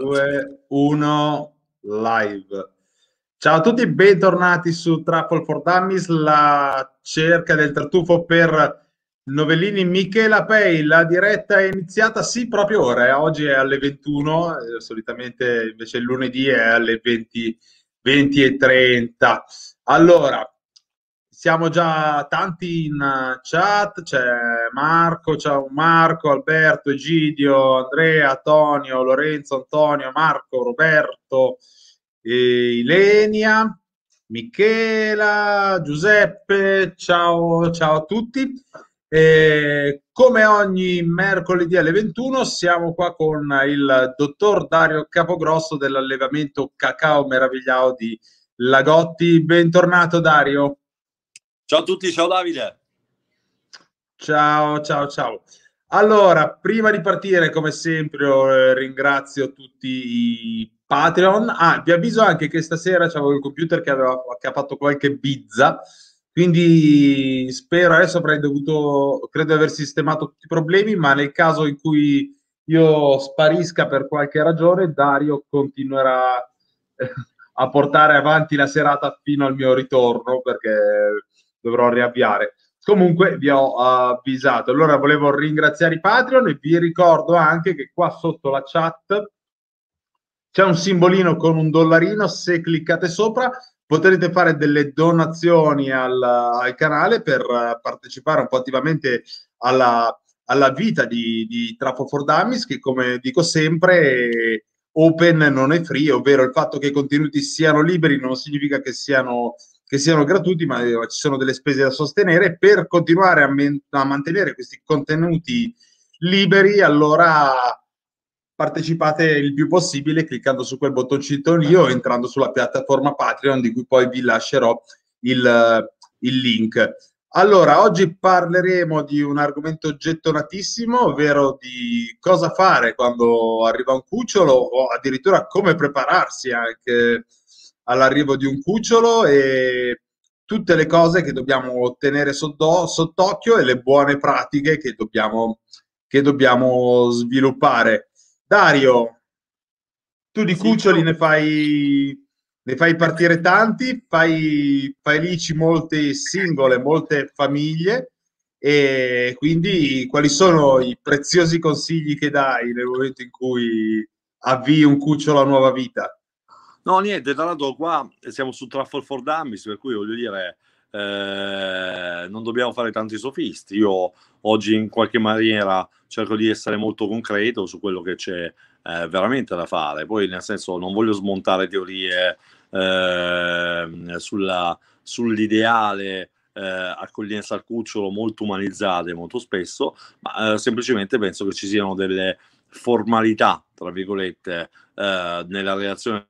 2, 1, live. Ciao a tutti, bentornati su Trappol for Dummies, la cerca del tartufo per Novellini Michela Pei. La diretta è iniziata, sì, proprio ora, eh. oggi è alle 21, eh, solitamente invece il lunedì è alle 20, 20 e 30. Allora, siamo già tanti in eh, chat, c'è Marco, ciao Marco, Alberto, Egidio, Andrea, Antonio, Lorenzo, Antonio, Marco, Roberto, Ilenia, Michela, Giuseppe, ciao, ciao a tutti. E come ogni mercoledì alle 21 siamo qua con il dottor Dario Capogrosso dell'allevamento Cacao Meravigliao di Lagotti. Bentornato Dario. Ciao a tutti, ciao Davide. Ciao, ciao, ciao. Allora, prima di partire, come sempre, eh, ringrazio tutti i Patreon. Ah, vi avviso anche che stasera c'avevo il computer che, aveva, che ha fatto qualche bizza, quindi spero adesso avrei dovuto, credo di aver sistemato tutti i problemi, ma nel caso in cui io sparisca per qualche ragione, Dario continuerà eh, a portare avanti la serata fino al mio ritorno perché dovrò riavviare. Comunque vi ho eh, avvisato. Allora volevo ringraziare i Patreon e vi ricordo anche che qua sotto la chat c'è un simbolino con un dollarino. Se cliccate sopra potrete fare delle donazioni al, al canale per eh, partecipare un po' attivamente alla, alla vita di, di Trafo for Dummies, che come dico sempre open non è free, ovvero il fatto che i contenuti siano liberi non significa che siano che siano gratuiti, ma eh, ci sono delle spese da sostenere. Per continuare a, men- a mantenere questi contenuti liberi, allora partecipate il più possibile cliccando su quel bottoncino lì o entrando sulla piattaforma Patreon di cui poi vi lascerò il, il link. Allora, oggi parleremo di un argomento gettonatissimo, ovvero di cosa fare quando arriva un cucciolo o addirittura come prepararsi anche all'arrivo di un cucciolo e tutte le cose che dobbiamo tenere sotto, sott'occhio e le buone pratiche che dobbiamo, che dobbiamo sviluppare. Dario, tu di sì, cuccioli ne fai, ne fai partire tanti, fai, fai molte singole, molte famiglie e quindi quali sono i preziosi consigli che dai nel momento in cui avvii un cucciolo a nuova vita? No, niente, tra l'altro qua eh, siamo su Trafford for Dummies, per cui voglio dire, eh, non dobbiamo fare tanti sofisti. Io oggi in qualche maniera cerco di essere molto concreto su quello che c'è eh, veramente da fare. Poi, nel senso, non voglio smontare teorie eh, sulla, sull'ideale. Eh, accoglienza al cucciolo molto umanizzate molto spesso ma eh, semplicemente penso che ci siano delle formalità tra virgolette nella relazione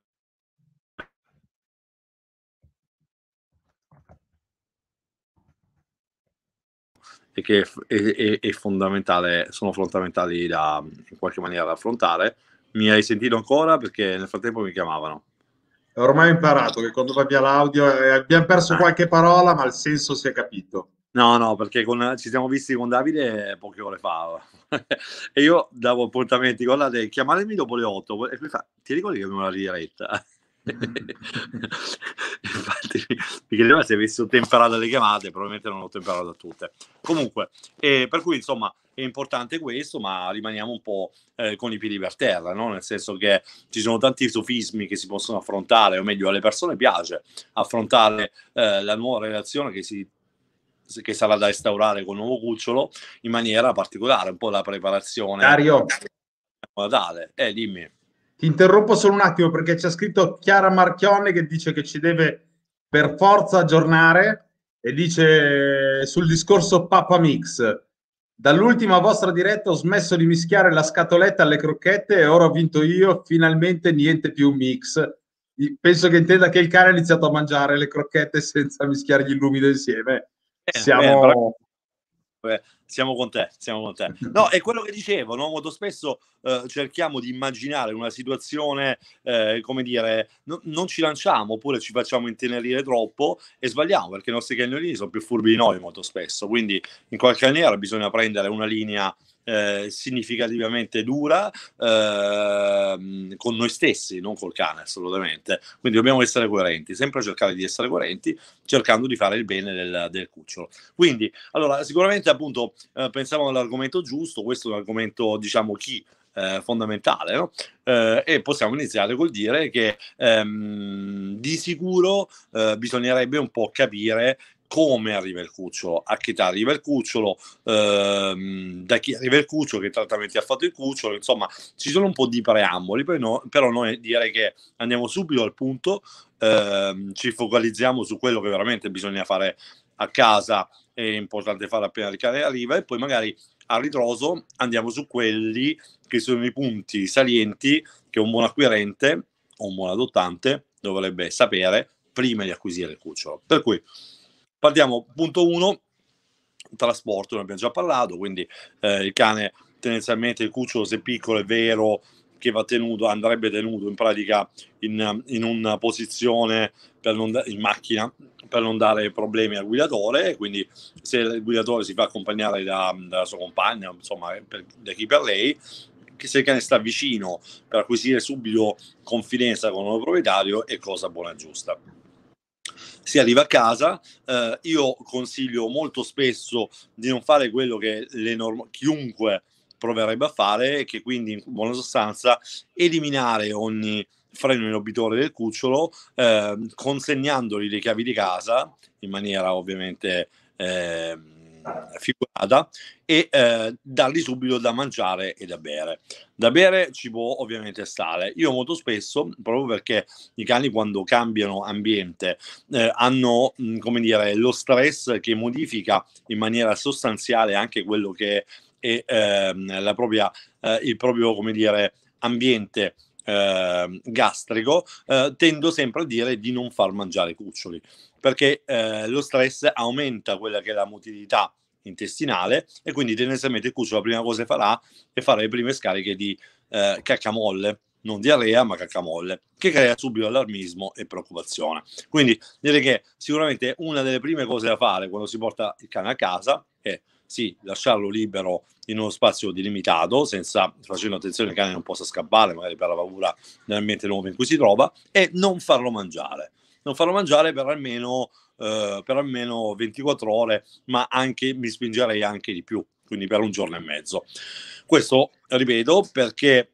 e che è, è, è fondamentale, sono fondamentali da, in qualche maniera da affrontare. Mi hai sentito ancora perché nel frattempo mi chiamavano. Ormai ho imparato che quando va via l'audio eh, abbiamo perso ah. qualche parola, ma il senso si è capito. No, no, perché con, ci siamo visti con Davide poche ore fa e io davo appuntamenti con la lei, chiamatemi dopo le 8 e poi fa, ti ricordi che avevo la diretta? altri, perché se avessi temperato le chiamate probabilmente non ho temperato a tutte. Comunque, eh, per cui insomma è importante questo, ma rimaniamo un po' eh, con i piedi per terra, no? nel senso che ci sono tanti sofismi che si possono affrontare, o meglio, alle persone piace affrontare eh, la nuova relazione che si che sarà da instaurare con Nuovo Cucciolo in maniera particolare, un po' la preparazione. Dario, Natale, eh, dimmi. Ti interrompo solo un attimo perché c'è scritto Chiara Marchionne che dice che ci deve per forza aggiornare e dice sul discorso Papa Mix. Dall'ultima vostra diretta ho smesso di mischiare la scatoletta alle crocchette e ora ho vinto io, finalmente niente più mix. Penso che intenda che il cane ha iniziato a mangiare le crocchette senza mischiargli il lumido insieme. Eh, Siamo... Eh, siamo con te, siamo con te. No, è quello che dicevo, no? molto spesso eh, cerchiamo di immaginare una situazione, eh, come dire, no, non ci lanciamo oppure ci facciamo intenerire troppo e sbagliamo perché i nostri cagnolini sono più furbi di noi molto spesso, quindi in qualche maniera bisogna prendere una linea eh, significativamente dura eh, con noi stessi, non col cane assolutamente. Quindi dobbiamo essere coerenti, sempre cercare di essere coerenti, cercando di fare il bene del, del cucciolo. Quindi, allora, sicuramente appunto eh, pensiamo all'argomento giusto, questo è un argomento, diciamo, chi eh, fondamentale. No? Eh, e possiamo iniziare col dire che ehm, di sicuro eh, bisognerebbe un po' capire come arriva il cucciolo, a che età arriva il cucciolo, ehm, da chi arriva il cucciolo, che trattamenti ha fatto il cucciolo, insomma ci sono un po' di preamboli, però, no, però noi direi che andiamo subito al punto, ehm, ci focalizziamo su quello che veramente bisogna fare a casa, è importante fare appena il cane arriva e poi magari a ritroso andiamo su quelli che sono i punti salienti che un buon acquirente o un buon adottante dovrebbe sapere prima di acquisire il cucciolo. Per cui Partiamo, punto 1, trasporto, ne abbiamo già parlato, quindi eh, il cane tendenzialmente il cucciolo se piccolo è vero che va tenuto, andrebbe tenuto in pratica in, in una posizione da- in macchina per non dare problemi al guidatore, quindi se il guidatore si fa accompagnare da, dalla sua compagna, insomma eh, per, da chi per lei, se il cane sta vicino per acquisire subito confidenza con il nuovo proprietario è cosa buona e giusta si arriva a casa. Eh, io consiglio molto spesso di non fare quello che norm- chiunque proverebbe a fare, che quindi in buona sostanza eliminare ogni freno inobitore del cucciolo, eh, consegnandogli le chiavi di casa in maniera ovviamente. Eh, eh, figurata e eh, dargli subito da mangiare e da bere. Da bere ci può ovviamente stare. Io molto spesso, proprio perché i cani quando cambiano ambiente eh, hanno, mm, come dire, lo stress che modifica in maniera sostanziale anche quello che è eh, la propria, eh, il proprio, come dire, ambiente ehm, gastrico, eh, tendo sempre a dire di non far mangiare cuccioli perché eh, lo stress aumenta quella che è la motilità intestinale e quindi tendenzialmente il cucciolo la prima cosa che farà è fare le prime scariche di eh, caccamolle, non diarrea ma caccamolle, che crea subito allarmismo e preoccupazione. Quindi direi che sicuramente una delle prime cose da fare quando si porta il cane a casa è sì, lasciarlo libero in uno spazio delimitato, senza, facendo attenzione che il cane non possa scappare, magari per la paura dell'ambiente nuovo in cui si trova, e non farlo mangiare non farlo mangiare per almeno, eh, per almeno 24 ore, ma anche mi spingerei anche di più, quindi per un giorno e mezzo. Questo, ripeto, perché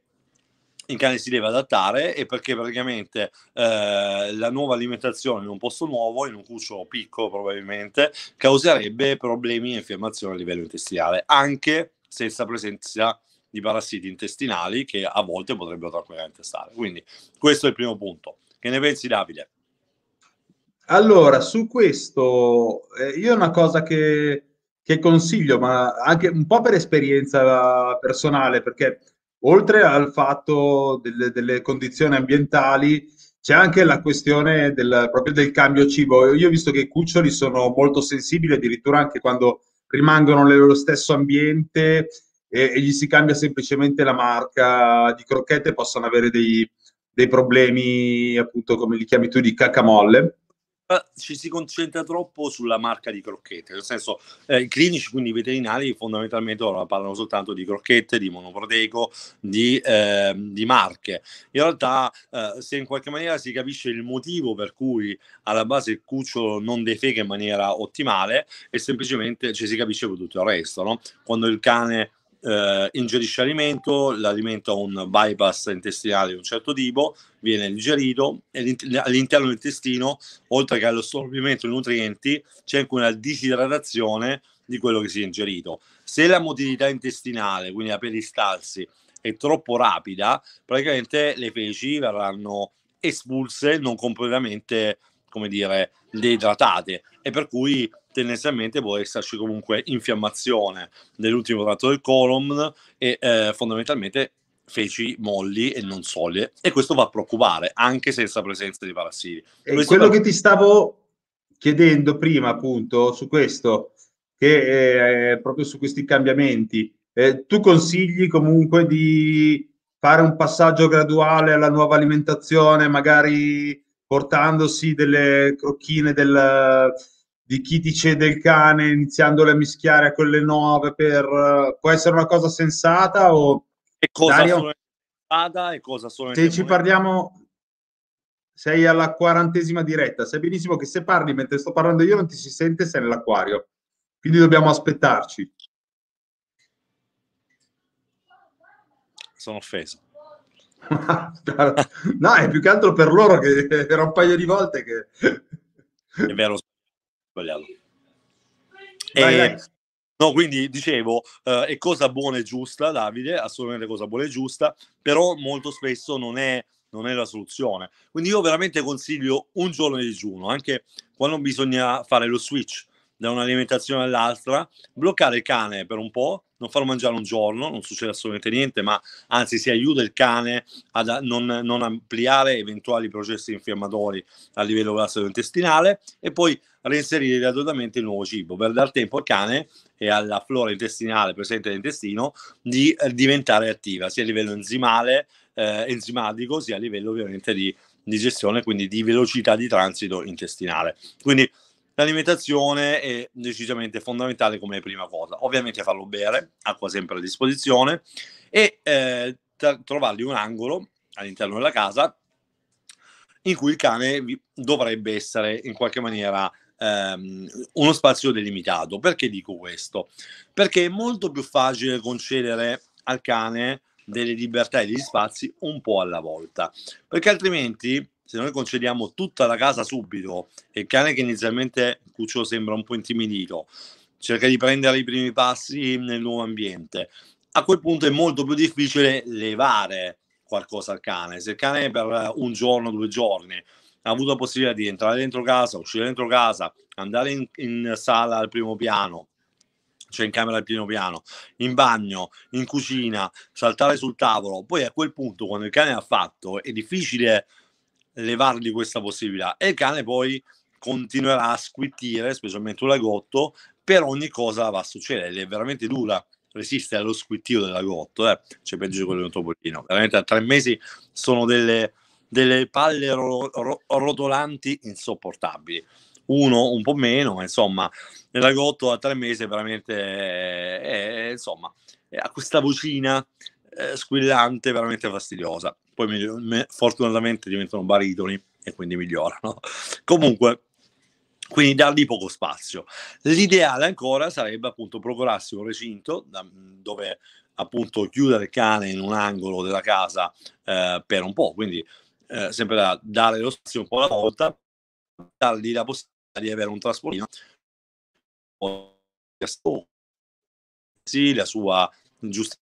il cane si deve adattare e perché praticamente eh, la nuova alimentazione in un posto nuovo, in un cucciolo piccolo probabilmente, causerebbe problemi e infiammazione a livello intestinale, anche senza presenza di parassiti intestinali che a volte potrebbero tranquillamente stare. Quindi questo è il primo punto. Che ne pensi Davide? Allora, su questo, eh, io una cosa che, che, consiglio, ma anche un po' per esperienza personale, perché oltre al fatto delle, delle condizioni ambientali, c'è anche la questione del, proprio del cambio cibo. Io ho visto che i cuccioli sono molto sensibili, addirittura anche quando rimangono nello stesso ambiente e, e gli si cambia semplicemente la marca di crocchette, possono avere dei, dei problemi, appunto, come li chiami tu, di cacamolle ci si concentra troppo sulla marca di crocchette, nel senso eh, i clinici, quindi i veterinari, fondamentalmente ora parlano soltanto di crocchette, di monoproteico, di, eh, di marche. In realtà, eh, se in qualche maniera si capisce il motivo per cui alla base il cucciolo non defega in maniera ottimale, e semplicemente ci si capisce per tutto il resto, no? quando il cane eh, ingerisce alimento, l'alimento ha un bypass intestinale di un certo tipo, viene digerito e all'interno dell'intestino, oltre che all'assorbimento di nutrienti, c'è anche una disidratazione di quello che si è ingerito. Se la motilità intestinale, quindi la peristalsi, è troppo rapida, praticamente le feci verranno espulse non completamente come dire, deidratate e per cui tendenzialmente può esserci comunque infiammazione dell'ultimo tratto del colon e eh, fondamentalmente feci molli e non soglie e questo va a preoccupare anche senza presenza di parassiti. E quello sembra... che ti stavo chiedendo prima appunto su questo, che eh, eh, proprio su questi cambiamenti, eh, tu consigli comunque di fare un passaggio graduale alla nuova alimentazione, magari portandosi delle crocchine del, di cede il cane, iniziandole a mischiare a quelle nuove per... può essere una cosa sensata o... E cosa Dario, sono sensata e cosa sono... Se ci parliamo... Sei alla quarantesima diretta, sai benissimo che se parli mentre sto parlando io non ti si sente, sei nell'acquario. Quindi dobbiamo aspettarci. Sono offeso. no, è più che altro per loro che era un paio di volte che... è vero, sbagliato. e... Eh, no, quindi dicevo, eh, è cosa buona e giusta, Davide, assolutamente cosa buona e giusta, però molto spesso non è, non è la soluzione. Quindi io veramente consiglio un giorno di digiuno, anche quando bisogna fare lo switch da un'alimentazione all'altra, bloccare il cane per un po', non farlo mangiare un giorno, non succede assolutamente niente, ma anzi si aiuta il cane a non, non ampliare eventuali processi infiammatori a livello gastrointestinale e poi reinserire gradualmente il nuovo cibo per dar tempo al cane e alla flora intestinale presente nell'intestino di eh, diventare attiva sia a livello enzimale, eh, enzimatico, sia a livello ovviamente di digestione, quindi di velocità di transito intestinale. Quindi L'alimentazione è decisamente fondamentale come prima cosa. Ovviamente farlo bere, acqua sempre a disposizione, e eh, t- trovargli un angolo all'interno della casa in cui il cane vi- dovrebbe essere in qualche maniera ehm, uno spazio delimitato. Perché dico questo? Perché è molto più facile concedere al cane delle libertà e degli spazi un po' alla volta, perché altrimenti se noi concediamo tutta la casa subito e il cane che inizialmente Cuccio sembra un po' intimidito, cerca di prendere i primi passi nel nuovo ambiente, a quel punto è molto più difficile levare qualcosa al cane. Se il cane per un giorno, due giorni ha avuto la possibilità di entrare dentro casa, uscire dentro casa, andare in, in sala al primo piano, cioè in camera al primo piano, in bagno, in cucina, saltare sul tavolo, poi a quel punto quando il cane ha fatto è difficile levargli questa possibilità. E il cane poi continuerà a squittire, specialmente un lagotto, per ogni cosa va a succedere. È veramente dura resiste allo squittio del lagotto, eh. c'è cioè, peggio di quello di un topolino. Veramente a tre mesi sono delle, delle palle ro- ro- rotolanti insopportabili. Uno un po' meno, ma insomma, il lagotto a tre mesi veramente, è, eh, è, eh, insomma, ha questa vocina eh, squillante, veramente fastidiosa. Poi mi, me, fortunatamente diventano baritoni e quindi migliorano. Comunque, quindi dargli poco spazio. L'ideale ancora sarebbe appunto procurarsi un recinto da, dove appunto chiudere il cane in un angolo della casa eh, per un po', quindi eh, sempre da dare lo spazio un po' alla volta, dargli la possibilità di avere un trasportino la sua giustizia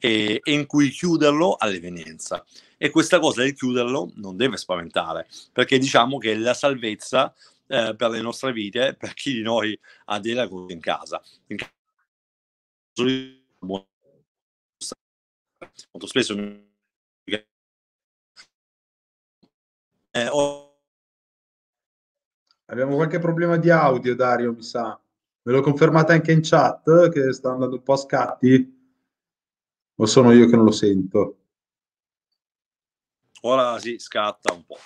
e, e in cui chiuderlo all'evenienza. E questa cosa del chiuderlo non deve spaventare, perché diciamo che la salvezza eh, per le nostre vite, per chi di noi ha dei lagoni in casa. In casa molto spesso eh, ho... Abbiamo qualche problema di audio, Dario, mi sa. Me lo confermate anche in chat che sta andando un po' a scatti. O sono io che non lo sento? Ora si scatta un po'.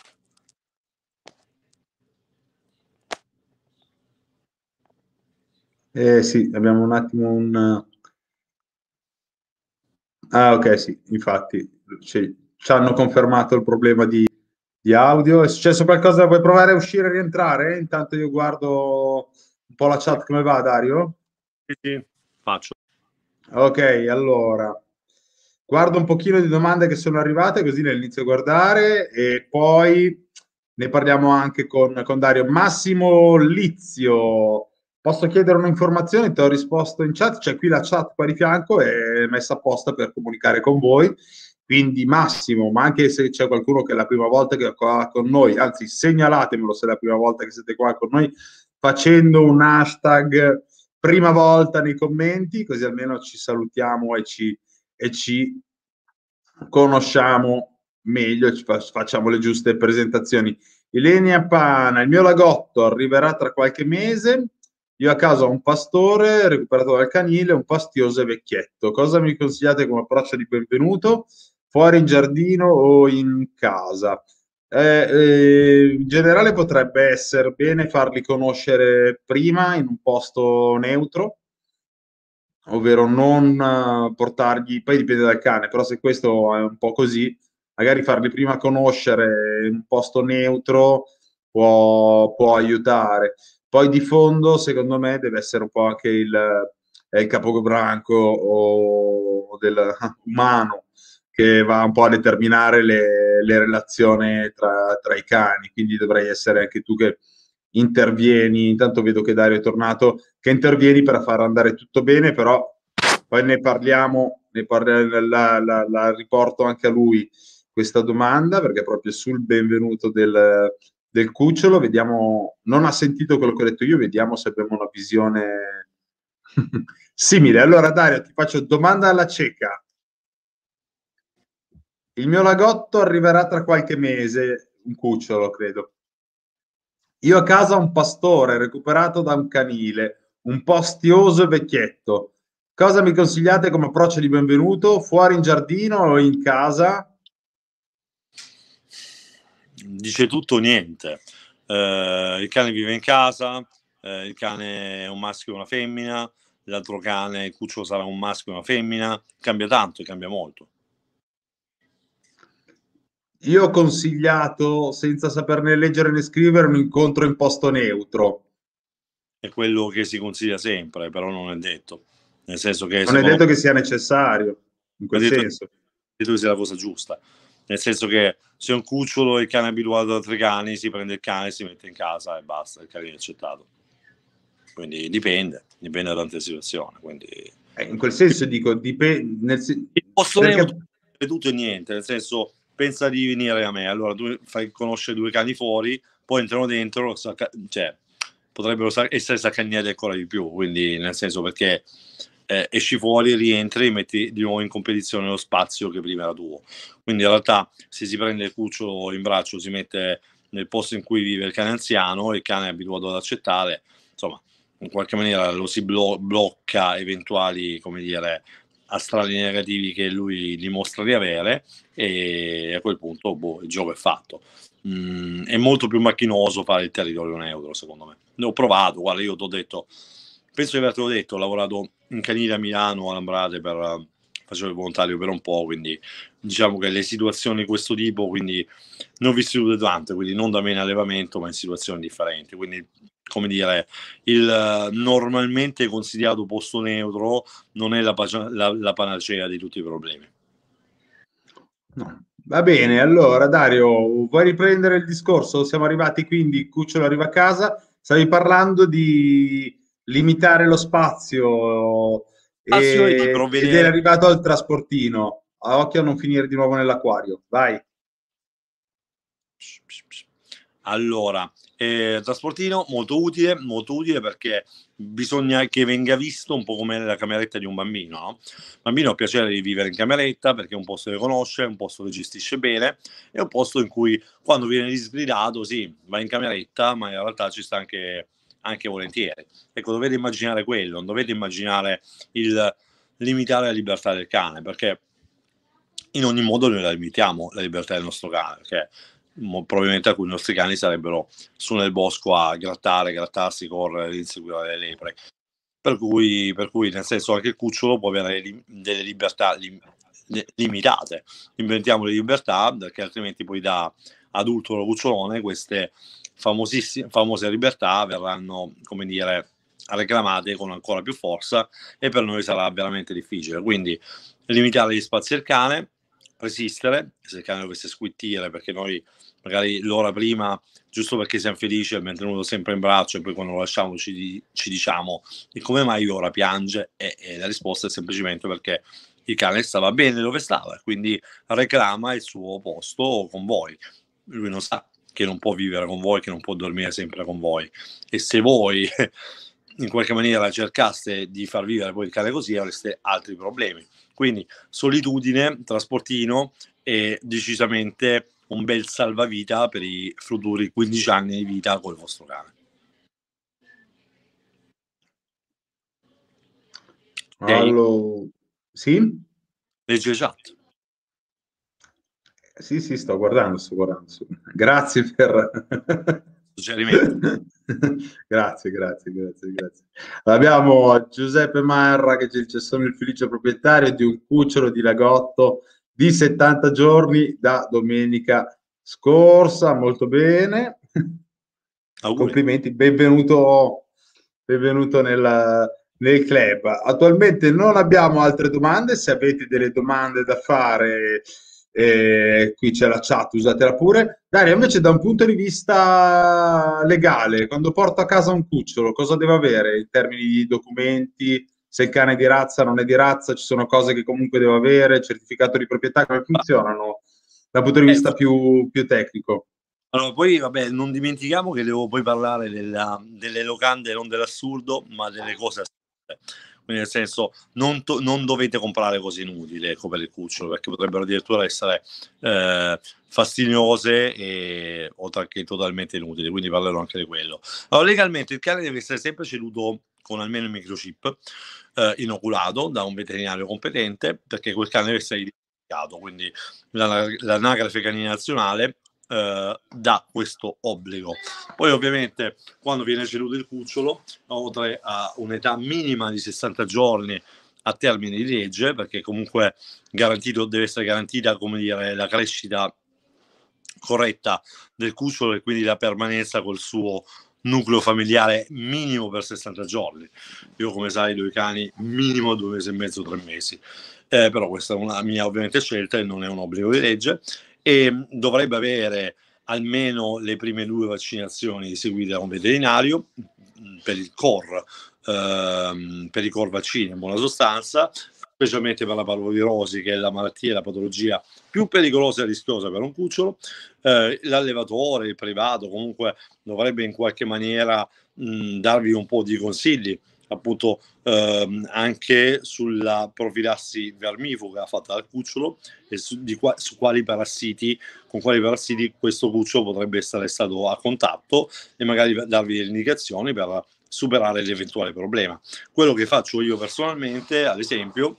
Eh sì, abbiamo un attimo un... Ah ok, sì, infatti ci, ci hanno confermato il problema di, di, audio. È successo qualcosa? Vuoi provare a uscire e rientrare? Intanto io guardo un po' la chat come va, Dario? Sì, sì, faccio. Ok, allora. Guardo un pochino di domande che sono arrivate, così le inizio a guardare e poi ne parliamo anche con, con Dario. Massimo Lizio, posso chiedere un'informazione? Ti ho risposto in chat, c'è qui la chat qua di fianco, è messa apposta per comunicare con voi. Quindi Massimo, ma anche se c'è qualcuno che è la prima volta che è qua con noi, anzi segnalatemelo se è la prima volta che siete qua con noi, facendo un hashtag prima volta nei commenti, così almeno ci salutiamo e ci e ci conosciamo meglio e facciamo le giuste presentazioni. Ilenia Pana, il mio lagotto arriverà tra qualche mese. Io a casa ho un pastore recuperato dal canile, un pastioso e vecchietto. Cosa mi consigliate come approccio di benvenuto? Fuori in giardino o in casa? Eh, eh, in generale potrebbe essere bene farli conoscere prima in un posto neutro, ovvero non eh, portargli, poi dipende dal cane, però se questo è un po' così, magari farli prima conoscere in un posto neutro può, può aiutare. Poi di fondo, secondo me, deve essere un po' anche il, il capobranco o del umano che va un po' a determinare le, le relazioni tra, tra i cani, quindi dovrei essere anche tu che intervieni, intanto vedo che Dario è tornato, che intervieni per far andare tutto bene, però poi ne parliamo, ne parliamo la, la, la, riporto anche a lui questa domanda, perché proprio sul benvenuto del, del cucciolo, vediamo, non ha sentito quello che ho detto io, vediamo se abbiamo una visione simile. Allora Dario, ti faccio domanda alla cieca. Il mio lagotto arriverà tra qualche mese, un cucciolo credo. Io a casa ho un pastore recuperato da un canile, un po' stioso e vecchietto. Cosa mi consigliate come approccio di benvenuto? Fuori in giardino o in casa? Dice tutto o niente. Eh, il cane vive in casa, eh, il cane è un maschio e una femmina, l'altro cane, il cucciolo sarà un maschio e una femmina. Cambia tanto, cambia molto. Io ho consigliato, senza saperne leggere né scrivere, un incontro in posto neutro. È quello che si consiglia sempre, però non è detto. Nel senso che... Non è detto che sia necessario, in quel senso. È Detto che sia la cosa giusta. Nel senso che se un cucciolo e il cane è abituato da tre cani, si prende il cane, si mette in casa e basta, il cane è accettato. Quindi dipende, dipende da tante situazioni. Quindi... Eh, in quel senso dico, dipende... Nel... Posso perché... tutto e niente, nel senso pensa di venire a me, allora tu fai conoscere due cani fuori, poi entrano dentro, sacca- cioè, potrebbero essere saccagnati ancora di più, quindi nel senso perché eh, esci fuori, rientri e metti di nuovo in competizione lo spazio che prima era tuo. Quindi in realtà se si prende il cucciolo in braccio, si mette nel posto in cui vive il cane anziano, il cane è abituato ad accettare, insomma, in qualche maniera lo si blo- blocca eventuali, come dire, astrali negativi che lui dimostra di avere e a quel punto boh, il gioco è fatto. Mm, è molto più macchinoso fare il territorio neutro, secondo me. Ne ho provato, guarda, io ti ho detto, penso di avertelo detto, ho lavorato in canile a Milano, a Lambrate, per, facevo il volontario per un po', quindi diciamo che le situazioni di questo tipo, quindi non vissute tante, quindi non da me in allevamento, ma in situazioni differenti. Quindi come dire, il normalmente consigliato posto neutro non è la, la, la panacea di tutti i problemi. No. Va bene, allora Dario, vuoi riprendere il discorso? Siamo arrivati quindi, Cucciolo arriva a casa, stavi parlando di limitare lo spazio ah, spazio e, ed era arrivato al trasportino. A occhio a non finire di nuovo nell'acquario, vai. Allora, eh, trasportino molto utile, molto utile perché bisogna che venga visto un po' come la cameretta di un bambino. No? Il bambino ha piacere di vivere in cameretta perché è un posto che conosce, un posto che gestisce bene, è un posto in cui quando viene disgridato, sì, va in cameretta, ma in realtà ci sta anche, anche volentieri. Ecco, dovete immaginare quello, non dovete immaginare il limitare la libertà del cane perché in ogni modo noi la limitiamo la libertà del nostro cane, perché probabilmente alcuni nostri cani sarebbero su nel bosco a grattare, grattarsi, correre, inseguire le lepre. Per cui, per cui, nel senso, anche il cucciolo può avere li, delle libertà li, limitate. Inventiamo le libertà perché altrimenti poi da adulto o cucciolone queste famose libertà verranno, come dire, reclamate con ancora più forza e per noi sarà veramente difficile. Quindi limitare gli spazi al cane, resistere, cercando queste squittire, perché noi magari l'ora prima, giusto perché siamo felici, abbiamo tenuto sempre in braccio e poi quando lo lasciamo ci, ci diciamo e come mai ora piange e, e, la risposta è semplicemente perché il cane stava bene dove stava, quindi reclama il suo posto con voi. Lui non sa che non può vivere con voi, che non può dormire sempre con voi. E se voi in qualche maniera cercaste di far vivere poi il cane così, avreste altri problemi quindi solitudine, trasportino e decisamente un bel salvavita per i futuri 15 anni di vita col vostro cane. Allora, sì? Legge chat. Sì, sì, sto guardando, sto guardando. Grazie per suggerimento. grazie, grazie, grazie, grazie. Abbiamo Giuseppe Marra che dice sono il felice proprietario di un cucciolo di lagotto di 70 giorni da domenica scorsa, molto bene. Auguri. Complimenti, benvenuto, benvenuto nel, nel club. Attualmente non abbiamo altre domande, se avete delle domande da fare eh, qui c'è la chat, usatela pure. Daria, invece da un punto di vista legale, quando porto a casa un cucciolo, cosa deve avere in termini di documenti? Se il cane è di razza, non è di razza, ci sono cose che comunque deve avere, certificato di proprietà, come funzionano dal punto di eh, vista più, più tecnico? Allora, poi vabbè, non dimentichiamo che devo poi parlare della, delle locande, non dell'assurdo, ma delle cose assurde volte. Quindi nel senso non, to- non dovete comprare cose inutili come ecco, le cucciole perché potrebbero addirittura essere eh, fastidiose e, o anche totalmente inutili, quindi parlerò anche di quello. Allora legalmente il cane deve essere sempre ceduto con almeno il microchip eh, inoculato da un veterinario competente perché quel cane deve essere identificato, quindi l'anagrafe canina nazionale eh, da questo obbligo. Poi ovviamente quando viene ceduto il cucciolo, oltre a un'età minima di 60 giorni a termine di legge, perché comunque garantito, deve essere garantita come dire, la crescita corretta del cucciolo e quindi la permanenza col suo nucleo familiare minimo per 60 giorni. Io, come sai, due cani minimo due mesi e mezzo, tre mesi. Eh, però questa è una mia ovviamente scelta e non è un obbligo di legge e mm, dovrebbe avere almeno le prime due vaccinazioni seguite da un veterinario mm, mm, per il core, ehm, per i core vaccini in buona sostanza, specialmente per la parvovirosi che è la malattia e la patologia più pericolosa e rischiosa per un cucciolo, eh, l'allevatore, il privato comunque dovrebbe in qualche maniera mh, darvi un po' di consigli appunto ehm, anche sulla profilassi vermifuga fatta dal cucciolo e su, qua, su, quali parassiti, con quali parassiti questo cucciolo potrebbe essere stato a contatto e magari darvi delle indicazioni per superare l'eventuale problema. Quello che faccio io personalmente, ad esempio,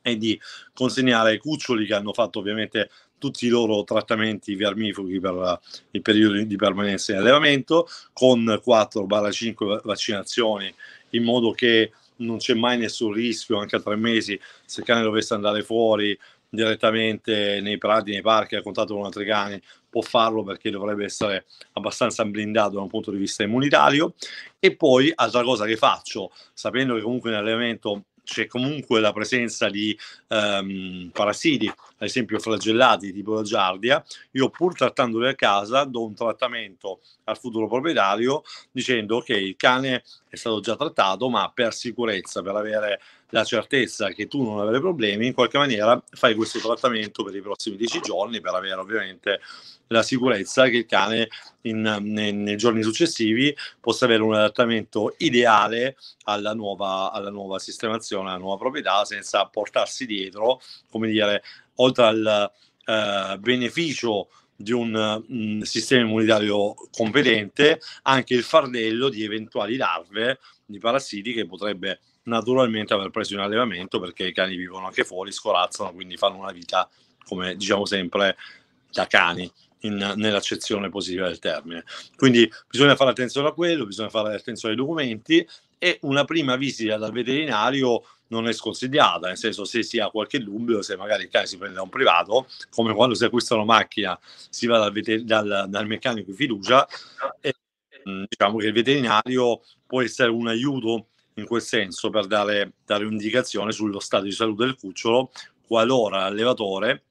è di consegnare ai cuccioli che hanno fatto ovviamente tutti i loro trattamenti vermifughi per eh, il periodo di permanenza in allevamento, con 4-5 vaccinazioni, in modo che non c'è mai nessun rischio, anche a tre mesi, se il cane dovesse andare fuori direttamente nei prati, nei parchi, a contatto con altri cani, può farlo perché dovrebbe essere abbastanza blindato da un punto di vista immunitario. E poi, altra cosa che faccio, sapendo che comunque in allevamento c'è comunque la presenza di ehm, parassiti, ad esempio flagellati tipo la giardia, io pur trattandoli a casa do un trattamento al futuro proprietario dicendo ok il cane è stato già trattato ma per sicurezza, per avere la certezza che tu non avrai problemi, in qualche maniera fai questo trattamento per i prossimi dieci giorni per avere ovviamente la sicurezza che il cane in, in, nei giorni successivi possa avere un adattamento ideale alla nuova, alla nuova sistemazione, alla nuova proprietà, senza portarsi dietro, come dire, oltre al eh, beneficio di un mh, mm, sistema immunitario competente, anche il fardello di eventuali larve di parassiti che potrebbe naturalmente aver preso in allevamento perché i cani vivono anche fuori, scorazzano, quindi fanno una vita, come diciamo sempre, da cani. In, nell'accezione positiva del termine. Quindi bisogna fare attenzione a quello, bisogna fare attenzione ai documenti e una prima visita dal veterinario non è sconsigliata, nel senso se si ha qualche dubbio, se magari il cane si prende da un privato, come quando si acquista una macchina, si va dal, veter- dal, dal meccanico di fiducia, e, mm, diciamo che il veterinario può essere un aiuto in quel senso per dare, dare un'indicazione sullo stato di salute del cucciolo qualora l'allevatore,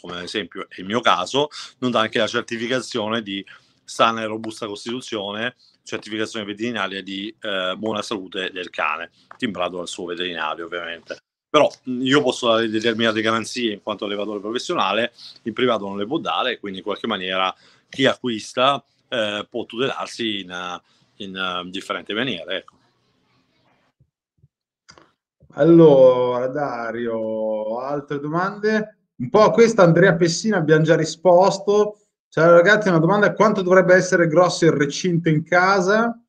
come ad esempio è il mio caso, non dà anche la certificazione di sana e robusta costituzione, certificazione veterinaria di eh, buona salute del cane, timbrato dal suo veterinario ovviamente. Però io posso dare determinate garanzie in quanto allevatore professionale, il privato non le può dare, quindi in qualche maniera chi acquista eh, può tutelarsi in, in, in eh, differente maniere. Ecco. Allora, Dario, altre domande? Un po' a questa Andrea Pessina abbiamo già risposto. Ciao ragazzi, una domanda, quanto dovrebbe essere grosso il recinto in casa?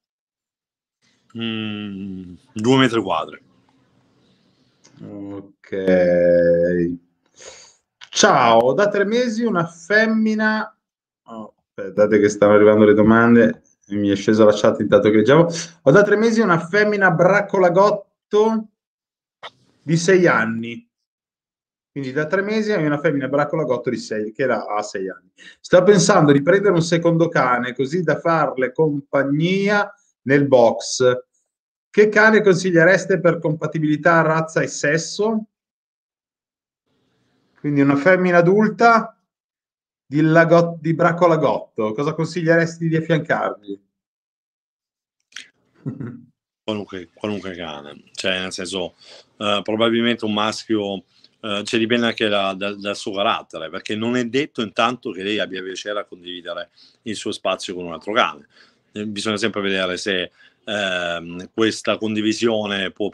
Mm, due metri quadri. Ok. Ciao, da tre mesi una femmina... Oh, aspettate che stanno arrivando le domande, mi è scesa la chat intanto che leggiamo. Ho oh, da tre mesi una femmina braccolagotto di sei anni. Quindi da tre mesi hai una femmina bracolagotto di sei, che la, ha sei anni. Sta pensando di prendere un secondo cane così da farle compagnia nel box. Che cane consigliereste per compatibilità razza e sesso? Quindi una femmina adulta di, lagot- di bracolagotto, cosa consiglieresti di affiancargli? qualunque, qualunque cane, cioè nel senso eh, probabilmente un maschio eh, ci cioè, dipende anche da, da, dal suo carattere, perché non è detto intanto che lei abbia piacere a condividere il suo spazio con un altro cane. Eh, bisogna sempre vedere se eh, questa condivisione può,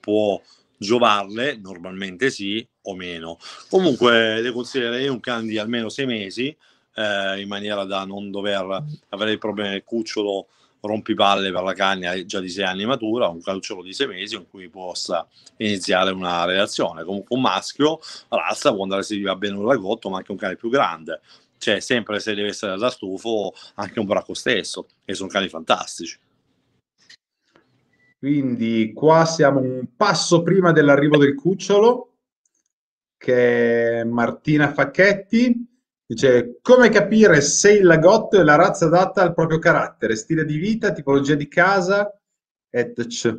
può, giovarle, normalmente sì o meno. Comunque le consiglierei un cane di almeno sei mesi, eh, in maniera da non dover avere il problema del cucciolo rompipalle per la cagna già di sei anni matura, un calciolo di sei mesi in cui possa iniziare una relazione. Comunque un maschio, razza, può andare se gli va bene un ragotto, ma anche un cane più grande. Cioè, sempre se deve essere da stufo, anche un bracco stesso, e sono cani fantastici. Quindi qua siamo un passo prima dell'arrivo del cucciolo, che è Martina Facchetti Dice, come capire se il lagotto è la razza adatta al proprio carattere, stile di vita, tipologia di casa, etc.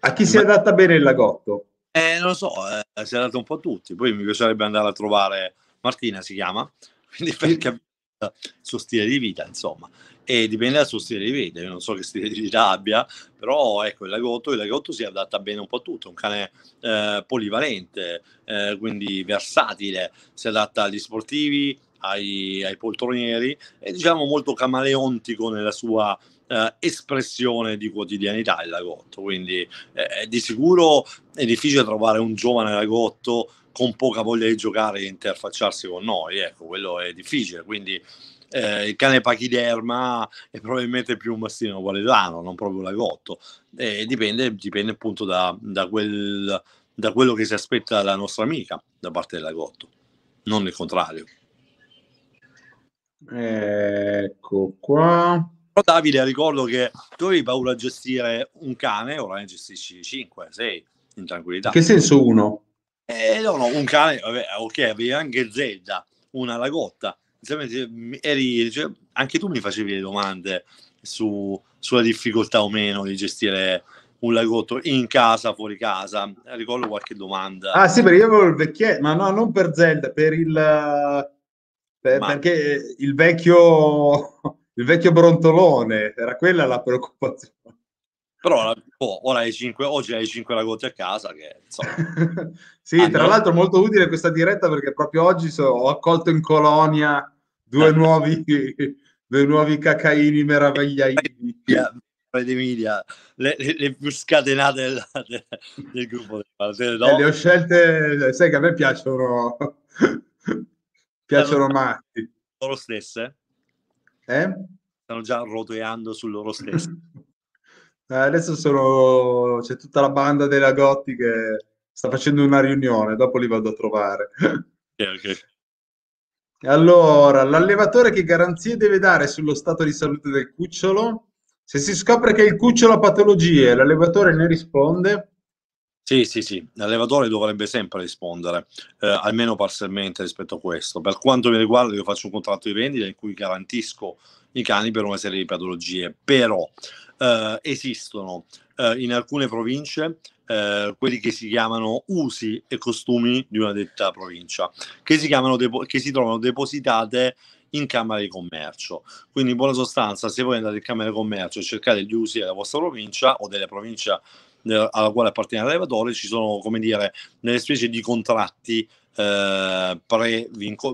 A chi si Ma... adatta bene il lagotto? Eh, non lo so, eh, si è adatta un po' a tutti. Poi mi piacerebbe andare a trovare Martina, si chiama, quindi per capire il suo stile di vita, insomma e dipende dal suo stile di vita. Io non so che stile di vita abbia, però ecco il lagotto, il lagotto si adatta bene un po' a tutto, un cane eh, polivalente, eh, quindi versatile, si adatta agli sportivi, ai, ai poltronieri, e diciamo molto camaleontico nella sua eh, espressione di quotidianità il lagotto, quindi eh, di sicuro è difficile trovare un giovane lagotto con poca voglia di giocare e interfacciarsi con noi, ecco, quello è difficile, quindi eh, il cane pachiderma è probabilmente più un mastino valesano, non proprio un lagotto. E dipende, dipende appunto da, da, quel, da quello che si aspetta la nostra amica da parte del lagotto, non il contrario. Ecco qua. Però Davide, ricordo che tu avevi paura a gestire un cane, ora ne gestisci 5, 6 in tranquillità. Che senso uno? Eh, no, no, un cane, vabbè, ok, avevi anche Zelda, una lagotta, eri, cioè, anche tu mi facevi le domande su, sulla difficoltà o meno di gestire un lagotto in casa, fuori casa. Ricordo qualche domanda. Ah sì, perché io avevo il vecchietto, ma no, non per Zelda, per il... Per, ma... Perché il vecchio, il vecchio brontolone, era quella la preoccupazione. Però oh, ora hai 5, oggi hai 5 lagotti a casa. Che, insomma, sì, hanno... tra l'altro molto utile questa diretta perché proprio oggi so, ho accolto in colonia due nuovi, due nuovi cacaini meravigliaini. Ed Emilia, le, le, le, più scatenate del, del, del gruppo. No? Eh, le ho scelte, sai che a me piacciono, piacciono matti. Loro stesse? Eh? Stanno già rotoiando su loro stesse. Eh, adesso sono... c'è tutta la banda della Gotti che sta facendo una riunione, dopo li vado a trovare. Okay, okay. Allora, l'allevatore che garanzie deve dare sullo stato di salute del cucciolo? Se si scopre che il cucciolo ha patologie l'allevatore ne risponde? Sì, sì, sì, l'allevatore dovrebbe sempre rispondere, eh, almeno parzialmente rispetto a questo. Per quanto mi riguarda, io faccio un contratto di vendita in cui garantisco i cani per una serie di patologie, però eh, esistono eh, in alcune province eh, quelli che si chiamano usi e costumi di una detta provincia, che si, chiamano depo- che si trovano depositate in Camera di Commercio. Quindi, in buona sostanza, se voi andate in Camera di Commercio e cercate gli usi della vostra provincia o della provincia alla quale appartiene l'allevatore, ci sono, come dire, delle specie di contratti eh,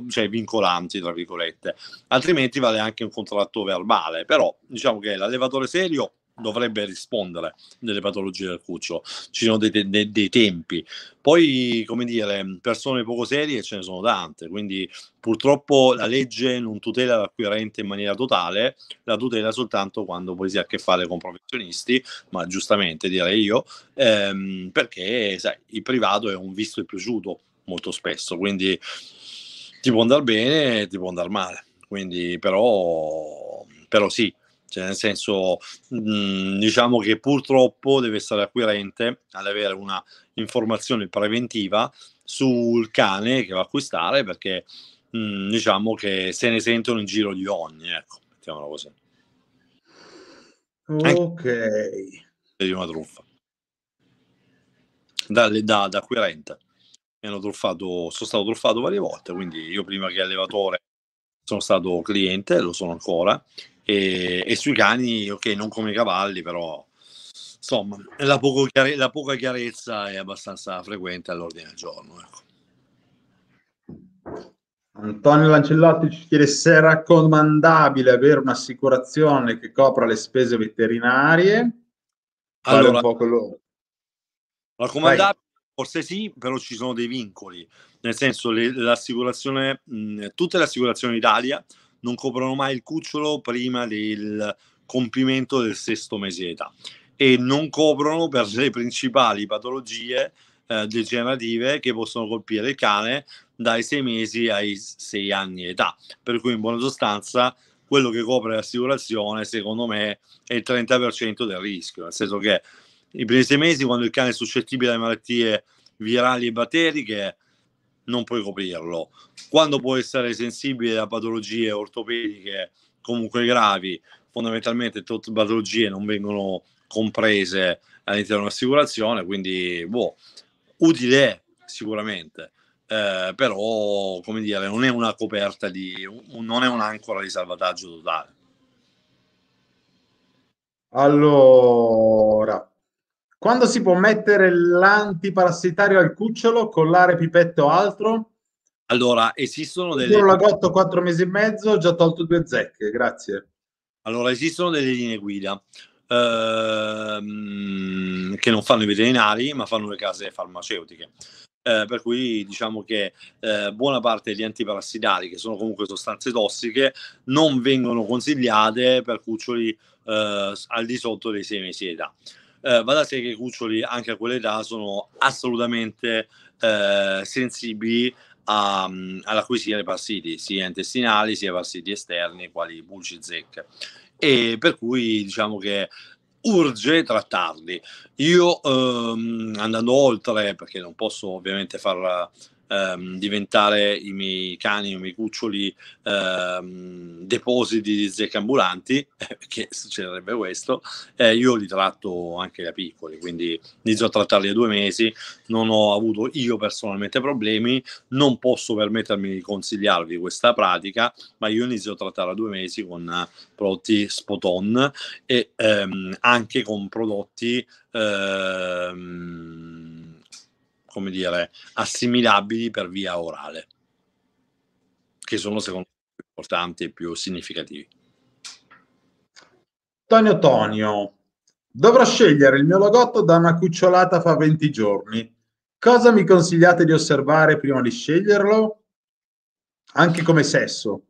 cioè vincolanti, tra virgolette. Altrimenti vale anche un contratto verbale. Però diciamo che l'allevatore serio dovrebbe rispondere delle patologie del cucciolo. Ci sono dei, dei, dei, tempi. Poi, come dire, persone poco serie ce ne sono tante, quindi purtroppo la legge non tutela l'acquirente in maniera totale, la tutela soltanto quando poi si ha a che fare con professionisti, ma giustamente direi io, ehm, perché sai, il privato è un visto e piaciuto molto spesso, quindi ti può andare bene, ti può andare male. Quindi però, però sì, cioè nel senso diciamo che purtroppo deve stare acquirente ad avere una informazione preventiva sul cane che va a acquistare perché diciamo che se ne sentono in giro gli ogni, ecco, mettiamola così. Eh. Ok. È di una truffa. Da, da, da acquirente. Mi hanno truffato, sono stato truffato varie volte, quindi io prima che allevatore sono stato cliente, lo sono ancora, e, e sui cani, ok, non come i cavalli, però insomma, la, chiare, la, poca chiarezza è abbastanza frequente all'ordine del giorno. Ecco. Antonio Lancellotti ci chiede se è raccomandabile avere un'assicurazione che copra le spese veterinarie. Allora, raccomandabile forse sì, però ci sono dei vincoli, nel senso le, l'assicurazione, mh, tutte le assicurazioni d'Italia non coprono mai il cucciolo prima del compimento del sesto mese di età e non coprono per le principali patologie eh, degenerative che possono colpire il cane dai sei mesi ai sei anni di età. Per cui in buona sostanza quello che copre l'assicurazione secondo me è il 30% del rischio, nel senso che i primi sei mesi quando il cane è suscettibile alle malattie virali e batteriche non puoi coprirlo quando può essere sensibile a patologie ortopediche comunque gravi, fondamentalmente tutte patologie non vengono comprese all'interno di un'assicurazione, quindi boh, utile sicuramente, eh, però come dire, non è una coperta di, non è un'ancora di salvataggio totale. Allora, quando si può mettere l'antiparassitario al cucciolo, collare pipetto o altro? Allora, esistono delle... Io l'ho fatto quattro mesi e mezzo, ho già tolto due zecche, grazie. Allora, esistono delle linee guida ehm, che non fanno i veterinari, ma fanno le case farmaceutiche. Eh, per cui diciamo che eh, buona parte degli antiparassitari, che sono comunque sostanze tossiche, non vengono consigliate per cuccioli eh, al di sotto dei 6 mesi di età. Eh, va da sé che i cuccioli anche a quell'età sono assolutamente eh, sensibili a, ehm, alla cuisina dei parassiti, sia intestinali sia parassiti esterni, quali pulci e zecche. E per cui diciamo che urge trattarli. Io ehm, andando oltre, perché non posso ovviamente far ehm, diventare i miei cani, i miei cuccioli ehm, depositi di zecche ambulanti, eh, che succederebbe questo, eh, io li tratto anche da piccoli, quindi inizio a trattarli a due mesi, non ho avuto io personalmente problemi, non posso permettermi di consigliarvi questa pratica, ma io inizio a trattare a due mesi con prodotti spot on e ehm, anche con prodotti ehm, come dire, assimilabili per via orale, che sono secondo me più importanti e più significativi. Tonio Tonio, dovrò scegliere il mio logotto da una cucciolata fa 20 giorni. Cosa mi consigliate di osservare prima di sceglierlo? Anche come sesso.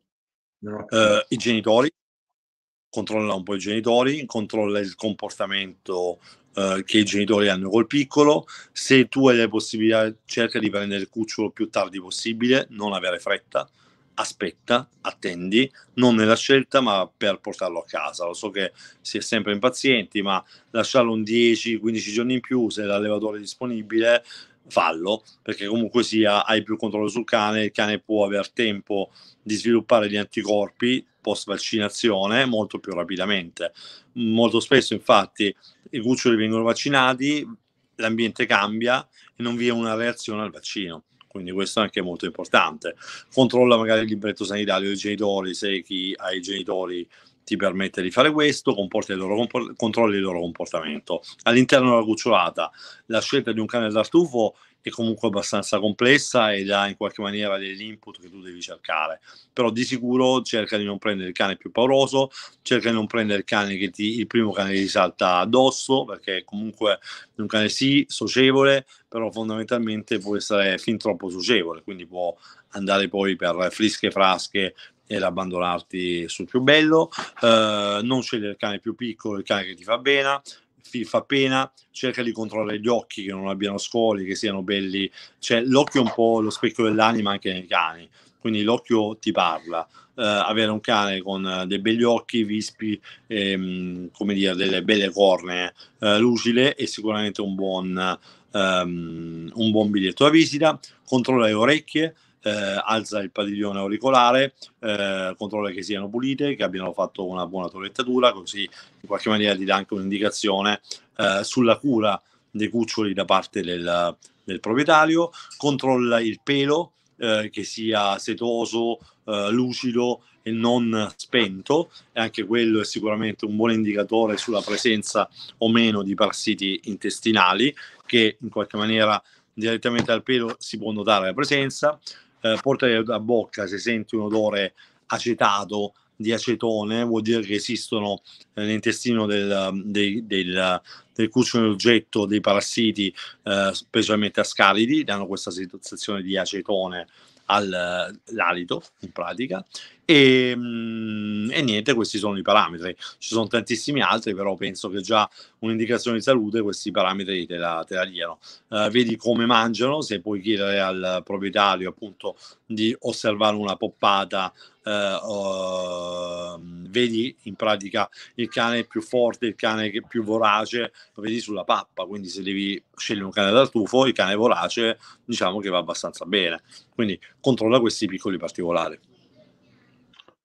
Uh, I genitori, controlla un po' i genitori, controlla il comportamento eh, che i genitori hanno col piccolo, se tu hai le possibilità cerca di prendere il cucciolo più tardi possibile, non avere fretta, aspetta, attendi, non nella scelta ma per portarlo a casa. Lo so che si è sempre impazienti, ma lasciarlo un 10-15 giorni in più se l'allevatore è disponibile fallo, perché comunque sia hai più controllo sul cane, il cane può avere tempo di sviluppare gli anticorpi post vaccinazione molto più rapidamente. Molto spesso infatti i cuccioli vengono vaccinati, l'ambiente cambia e non vi è una reazione al vaccino. Quindi questo è anche molto importante. Controlla magari il libretto sanitario dei genitori, se chi ha i genitori ti permette di fare questo, comporta il loro controlli il loro comportamento. All'interno della cucciolata la scelta di un cane da stufo è comunque abbastanza complessa ed ha in qualche maniera degli input che tu devi cercare. Però di sicuro cerca di non prendere il cane più pauroso, cerca di non prendere il cane che ti, il primo cane ti salta addosso, perché comunque è un cane sì, socievole, però fondamentalmente può essere fin troppo socievole, quindi può andare poi per frische frasche ed abbandonarti sul più bello, eh, non scegliere il cane più piccolo, il cane che ti fa bene, fa pena, cerca di controllare gli occhi che non abbiano scoli, che siano belli, cioè l'occhio è un po' lo specchio dell'anima anche nei cani, quindi l'occhio ti parla. Eh, avere un cane con eh, dei begli occhi, vispi, ehm, come dire, delle belle corne eh, lucide è sicuramente un buon, ehm, un buon biglietto da visita. Controlla le orecchie, eh, alza il padiglione auricolare, eh, controlla che siano pulite, che abbiano fatto una buona toilettatura, così in qualche maniera ti dà anche un'indicazione eh, sulla cura dei cuccioli da parte del, del proprietario, controlla il pelo eh, che sia setoso, eh, lucido e non spento, e anche quello è sicuramente un buon indicatore sulla presenza o meno di parassiti intestinali che in qualche maniera direttamente al pelo si può notare la presenza eh, portare da bocca se senti un odore acetato di acetone vuol dire che esistono eh, nell'intestino del, um, del, del, del cucciolo oggetto dei parassiti, eh, specialmente ascalidi, che hanno questa sensazione di acetone all'alito in pratica e, ehm, e, niente, questi sono i parametri. Ci sono tantissimi altri, però penso che già un'indicazione di salute questi parametri te la, te la diano. Uh, vedi come mangiano, se puoi chiedere al proprietario appunto di osservare una poppata Uh, vedi in pratica il cane più forte, il cane più vorace, lo vedi sulla pappa, quindi se devi scegliere un cane da tufo, il cane vorace diciamo che va abbastanza bene, quindi controlla questi piccoli particolari.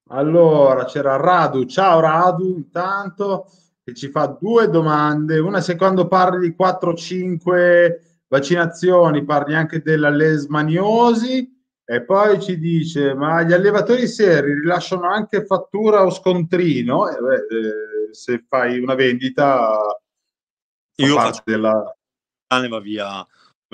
Allora, c'era Radu. Ciao Radu, intanto che ci fa due domande. Una se quando parli di 4-5 vaccinazioni parli anche della lesmaniosi e poi ci dice ma gli allevatori seri rilasciano anche fattura o scontrino? Eh, beh, eh, se fai una vendita, fa io faccio della... va via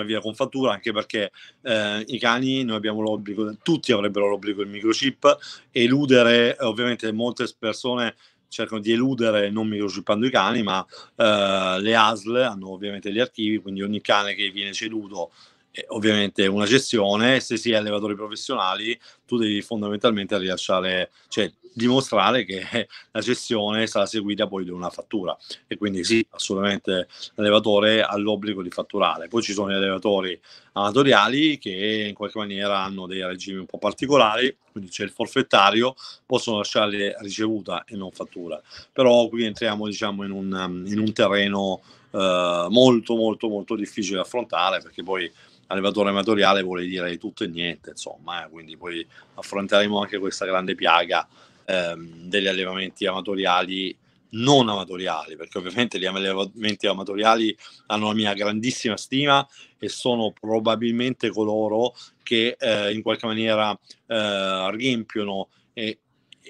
via con fattura, anche perché eh, i cani noi abbiamo l'obbligo, tutti avrebbero l'obbligo del microchip, eludere ovviamente molte persone cercano di eludere non microchippando i cani, ma eh, le ASL hanno ovviamente gli archivi, quindi ogni cane che viene ceduto è ovviamente una gestione, se si è allevatori professionali tu devi fondamentalmente rilasciare, cioè dimostrare che la gestione sarà seguita poi da una fattura e quindi sì, assolutamente l'allevatore ha l'obbligo di fatturare. Poi ci sono gli allevatori amatoriali che in qualche maniera hanno dei regimi un po' particolari, quindi c'è il forfettario, possono lasciare ricevuta e non fattura. Però qui entriamo diciamo in un, in un terreno eh, molto molto molto difficile da affrontare perché poi allevatore amatoriale vuole dire tutto e niente, insomma, eh, quindi poi affronteremo anche questa grande piaga ehm, degli allevamenti amatoriali non amatoriali, perché ovviamente gli allevamenti amatoriali hanno la mia grandissima stima e sono probabilmente coloro che eh, in qualche maniera eh, riempiono e,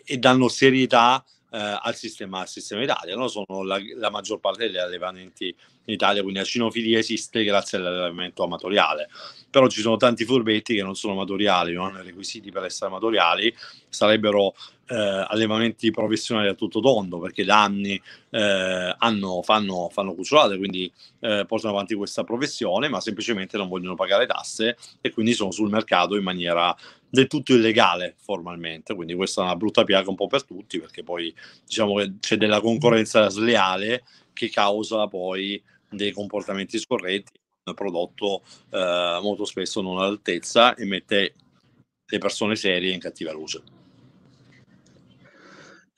e danno serietà eh, al, sistema, al sistema Italia. No? Sono la, la, maggior parte degli allevamenti in Italia, quindi la cinofilia esiste grazie all'allevamento amatoriale. Però ci sono tanti furbetti che non sono amatoriali, non hanno i requisiti per essere amatoriali, sarebbero eh, allevamenti professionali a tutto tondo perché da anni eh, hanno, fanno, fanno cucciolate, quindi eh, portano avanti questa professione, ma semplicemente non vogliono pagare tasse e quindi sono sul mercato in maniera del tutto illegale formalmente. Quindi questa è una brutta piaga un po' per tutti perché poi diciamo che c'è della concorrenza sleale che causa poi dei comportamenti scorretti un prodotto eh, molto spesso non all'altezza e mette le persone serie in cattiva luce.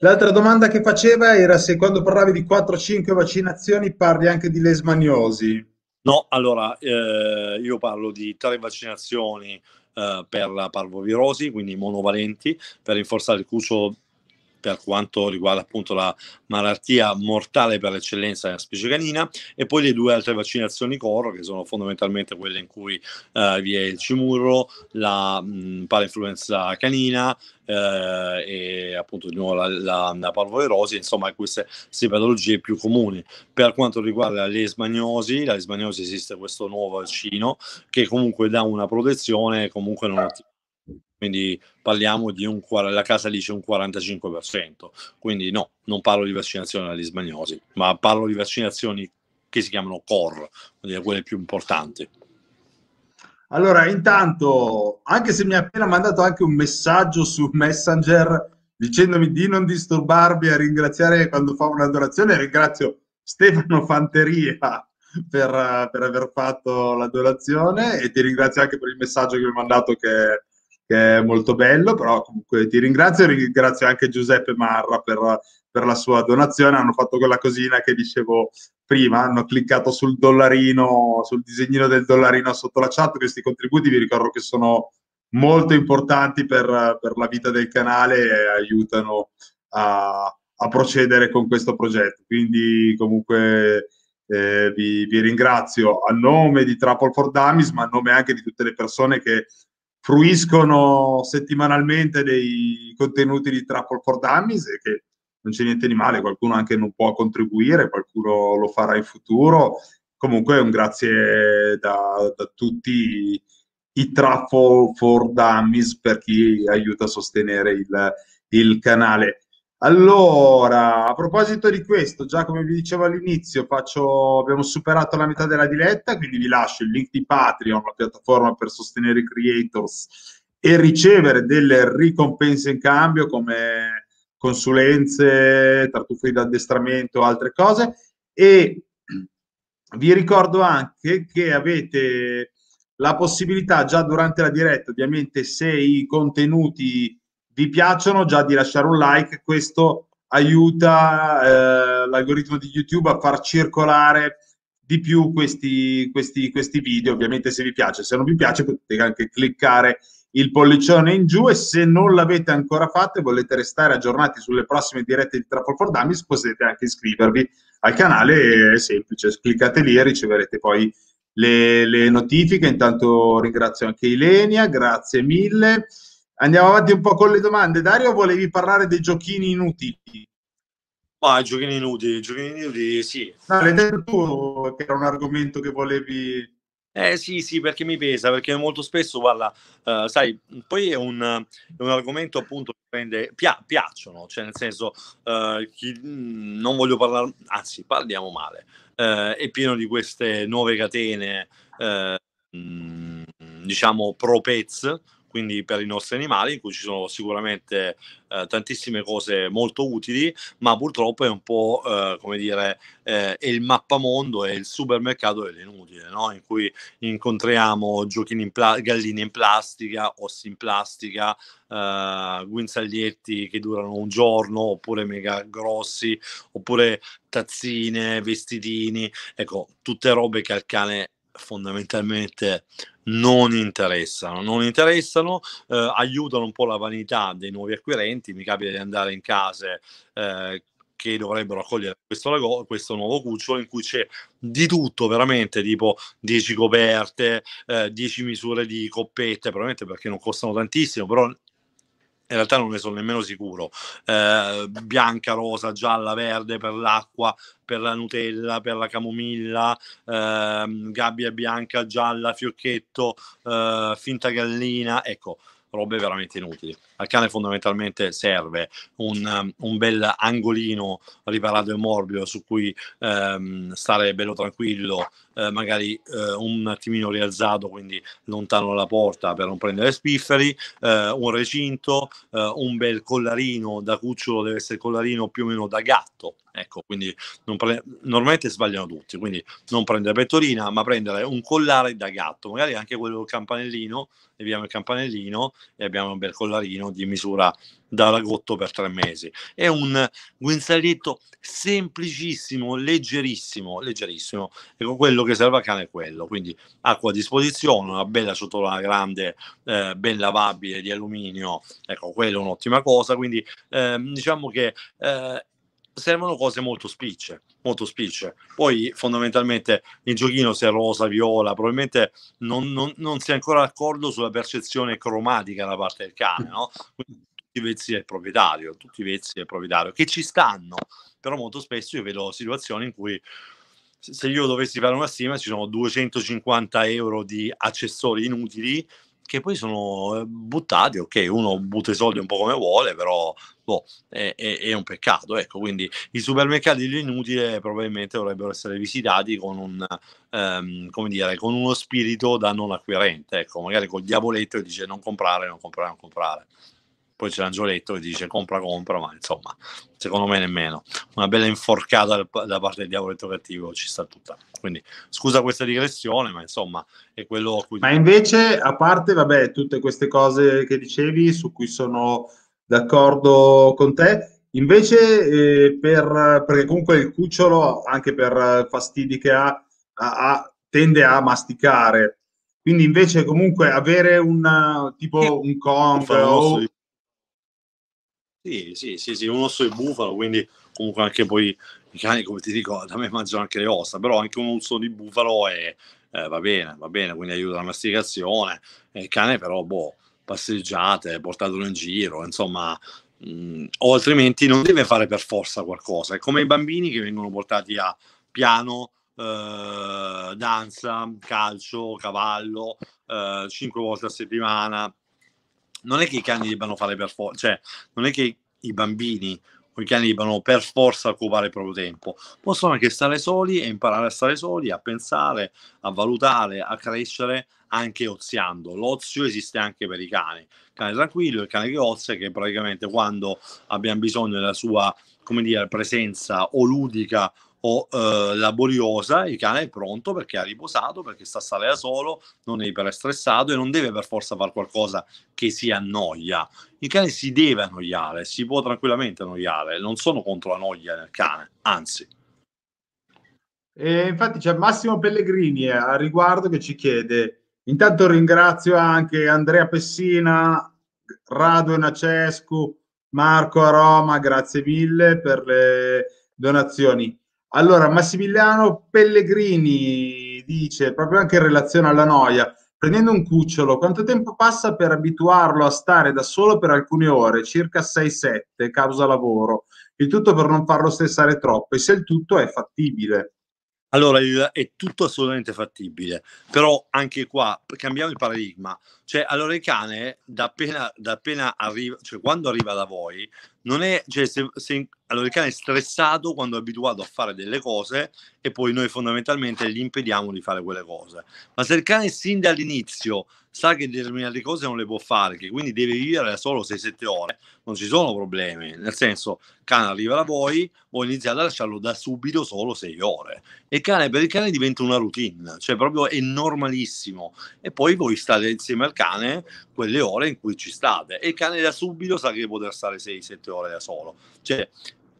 L'altra domanda che faceva era se quando parlavi di 4-5 vaccinazioni parli anche di lesmaniosi. No, allora eh, io parlo di tre vaccinazioni eh, per la parvovirosi, quindi monovalenti, per rinforzare il curso per quanto riguarda appunto la malattia mortale per eccellenza della specie canina e poi le due altre vaccinazioni coro che sono fondamentalmente quelle in cui eh, vi è il cimurro, la mh, mm, parainfluenza canina eh, e appunto di nuovo la, la, la parvolerosi, insomma queste, queste patologie più comuni. Per quanto riguarda lesmagnosi, lesmagnosi esiste questo nuovo vaccino che comunque dà una protezione comunque non attiva quindi parliamo di un, la casa dice un 45%, quindi no, non parlo di vaccinazione alla lismagnosi, ma parlo di vaccinazioni che si chiamano core, quindi quelle più importanti. Allora, intanto, anche se mi ha appena mandato anche un messaggio su Messenger dicendomi di non disturbarmi a ringraziare quando fa una donazione, ringrazio Stefano Fanteria per, per aver fatto la donazione e ti ringrazio anche per il messaggio che mi hai mandato che che è molto bello, però comunque ti ringrazio, ringrazio anche Giuseppe Marra per, per la sua donazione, hanno fatto quella cosina che dicevo prima, hanno cliccato sul dollarino, sul disegnino del dollarino sotto la chat, questi contributi vi ricordo che sono molto importanti per, per la vita del canale e aiutano a, a, procedere con questo progetto. Quindi comunque eh, vi, vi, ringrazio a nome di Trapple for Dummies, ma a nome anche di tutte le persone che fruiscono settimanalmente dei contenuti di Trapple for Dummies e che non c'è niente di male, qualcuno anche non può contribuire, qualcuno lo farà in futuro. Comunque un grazie da, da tutti i Trapple for Dummies per chi aiuta a sostenere il, il canale. Allora, a proposito di questo, già come vi dicevo all'inizio, faccio, abbiamo superato la metà della diretta, quindi vi lascio il link di Patreon, la piattaforma per sostenere i creators e ricevere delle ricompense in cambio come consulenze, tartufi di addestramento, altre cose. E vi ricordo anche che avete la possibilità già durante la diretta, ovviamente se i contenuti vi piacciono, già di lasciare un like, questo aiuta eh, l'algoritmo di YouTube a far circolare di più questi, questi, questi video, ovviamente se vi piace, se non vi piace potete anche cliccare il pollicione in giù e se non l'avete ancora fatto e volete restare aggiornati sulle prossime dirette di Truffle for Dummies potete anche iscrivervi al canale, è semplice, cliccate lì e riceverete poi le, le notifiche, intanto ringrazio anche Ilenia, grazie mille. Andiamo avanti un po' con le domande. Dario, volevi parlare dei giochini inutili? Ma i giochini inutili, giochini inutili, sì. No, l'hai detto tu che era un argomento che volevi... Eh sì, sì, perché mi pesa, perché molto spesso, guarda, uh, sai, poi è un, è un, argomento appunto che prende, pia, piacciono, cioè nel senso, uh, chi, mm, non voglio parlare, anzi, parliamo male, uh, è pieno di queste nuove catene, mm, diciamo, pro-pez, quindi per i nostri animali, in cui ci sono sicuramente eh, tantissime cose molto utili, ma purtroppo è un po' eh, come dire eh, è il mappamondo, è il supermercato dell'inutile, no? in cui incontriamo giochini in pla- galline in plastica, ossi in plastica, eh, guinzaglietti che durano un giorno, oppure mega grossi, oppure tazzine, vestitini, ecco, tutte robe che al cane fondamentalmente non interessano, non interessano eh, aiutano un po' la vanità dei nuovi acquirenti, mi capita di andare in case eh, che dovrebbero accogliere questo, lago, questo, nuovo cucciolo in cui c'è di tutto veramente tipo 10 coperte eh, 10 misure di coppette probabilmente perché non costano tantissimo però in realtà non ne sono nemmeno sicuro, eh, bianca, rosa, gialla, verde per l'acqua, per la Nutella, per la camomilla, eh, gabbia bianca, gialla, fiocchetto, eh, finta gallina, ecco, robe veramente inutili. Al cane fondamentalmente serve un, um, un bel angolino riparato e morbido su cui ehm, stare bello tranquillo, eh, magari eh, un attimino rialzato, quindi lontano dalla porta per non prendere spifferi, eh, un recinto, eh, un bel collarino da cucciolo, deve essere collarino più o meno da gatto, Ecco, quindi pre- normalmente sbagliano tutti, quindi non prendere pettorina, ma prendere un collare da gatto, magari anche quello campanellino, abbiamo il campanellino e abbiamo un bel collarino di misura da ragotto per tre mesi. È un guinzaglietto semplicissimo, leggerissimo, leggerissimo. Ecco, quello che serve a cane è quello, quindi acqua a disposizione, una bella ciotola grande, eh, ben lavabile di alluminio, ecco, quello è un'ottima cosa, quindi eh, diciamo che eh, servono cose molto spicce, molto spicce. Poi fondamentalmente il giochino se rosa, viola, probabilmente non, non, non, si è ancora d'accordo sulla percezione cromatica da parte del cane, no? Quindi, tutti i vezzi del proprietario, tutti i vezzi del proprietario, che ci stanno, però molto spesso io vedo situazioni in cui se io dovessi fare una stima ci sono 250 euro di accessori inutili che poi sono eh, buttati, ok, uno butta i soldi un po' come vuole, però boh, è, è, è, un peccato, ecco, quindi i supermercati dell'inutile eh, probabilmente dovrebbero essere visitati con, un, um, come dire, con uno spirito da non acquirente, ecco, magari col diavoletto che dice non comprare, non comprare, non comprare poi c'è l'angioletto che dice compra compra, ma insomma, secondo me nemmeno. Una bella inforcata da parte del diavoletto cattivo ci sta tutta. Quindi scusa questa digressione, ma insomma è quello a cui... Ma invece, a parte, vabbè, tutte queste cose che dicevi, su cui sono d'accordo con te, invece eh, per, perché comunque il cucciolo, anche per fastidi che ha, ha tende a masticare. Quindi invece comunque avere un tipo un Kong sì, sì, sì, sì, un osso di bufalo, quindi comunque anche poi i cani, come ti dico, da me mangiano anche le ossa, però anche un osso di bufalo è, eh, va bene, va bene, quindi aiuta la masticazione. E eh, Il cane però, boh, passeggiate, portatelo in giro, insomma, mh, mm, o altrimenti non deve fare per forza qualcosa. È come i bambini che vengono portati a piano, eh, danza, calcio, cavallo, eh, cinque volte a settimana, non è che i cani debbano fare per forza, cioè non è che i bambini o i cani debbano per forza occupare il proprio tempo, possono anche stare soli e imparare a stare soli, a pensare, a valutare, a crescere anche oziando. L'ozio esiste anche per i cani, il cane tranquillo, il cane che ozia, che praticamente quando abbiamo bisogno della sua come dire, presenza o ludica o eh, la il cane è pronto perché ha riposato, perché sta a stare da solo, non è iperestressato e non deve per forza fare qualcosa che si annoia. Il cane si deve annoiare, si può tranquillamente annoiare, non sono contro la noia nel cane, anzi. E infatti c'è Massimo Pellegrini eh, a riguardo che ci chiede, intanto ringrazio anche Andrea Pessina, Rado Enacescu, Marco a Roma, grazie mille per le donazioni. Allora, Massimiliano Pellegrini dice, proprio anche in relazione alla noia, prendendo un cucciolo, quanto tempo passa per abituarlo a stare da solo per alcune ore, circa 6-7, causa lavoro? Il tutto per non farlo stressare troppo e se il tutto è fattibile. Allora, il, è tutto assolutamente fattibile, però anche qua cambiamo il paradigma. Cioè, allora il cane, da appena, da appena arriva, cioè quando arriva da voi, non è, cioè, se, se, allora il cane è stressato quando è abituato a fare delle cose e poi noi fondamentalmente gli impediamo di fare quelle cose. Ma se il cane sin dall'inizio sa che determinate cose non le può fare, che quindi deve vivere da solo 6-7 ore, non ci sono problemi. Nel senso, cane arriva da voi, voi iniziate a lasciarlo da subito solo 6 ore. E il cane, per il cane diventa una routine, cioè proprio è normalissimo. E poi voi state insieme al cane quelle ore in cui ci state. E il cane da subito sa che poter stare 6-7 ore ore da solo. Cioè,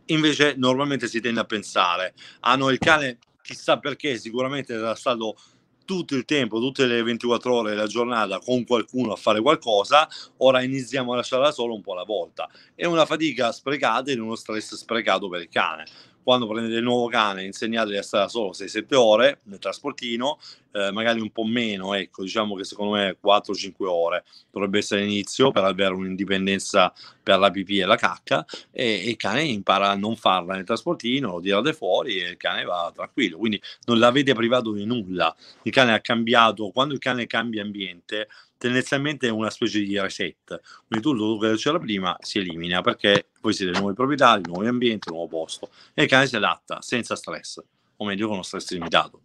invece normalmente si tende a pensare, hanno ah, il cane chissà perché sicuramente era stato tutto il tempo, tutte le 24 ore della giornata con qualcuno a fare qualcosa, ora iniziamo a lasciarla solo un po' alla volta. È una fatica sprecata ed uno stress sprecato per il cane quando prendete il nuovo cane insegnateli a stare solo 6-7 ore nel trasportino, eh, magari un po' meno, ecco, diciamo che secondo me 4-5 ore dovrebbe essere l'inizio per avere un'indipendenza per la pipì e la cacca e, e il cane impara a non farla nel trasportino, lo tirate fuori e il cane va tranquillo, quindi non l'avete privato di nulla, il cane ha cambiato, quando il cane cambia ambiente tendenzialmente è una specie di reset. Quindi tutto quello che c'era prima si elimina perché poi siete nuovi proprietari, nuovi ambienti, nuovo posto e il cane si adatta senza stress, o meglio con uno stress limitato.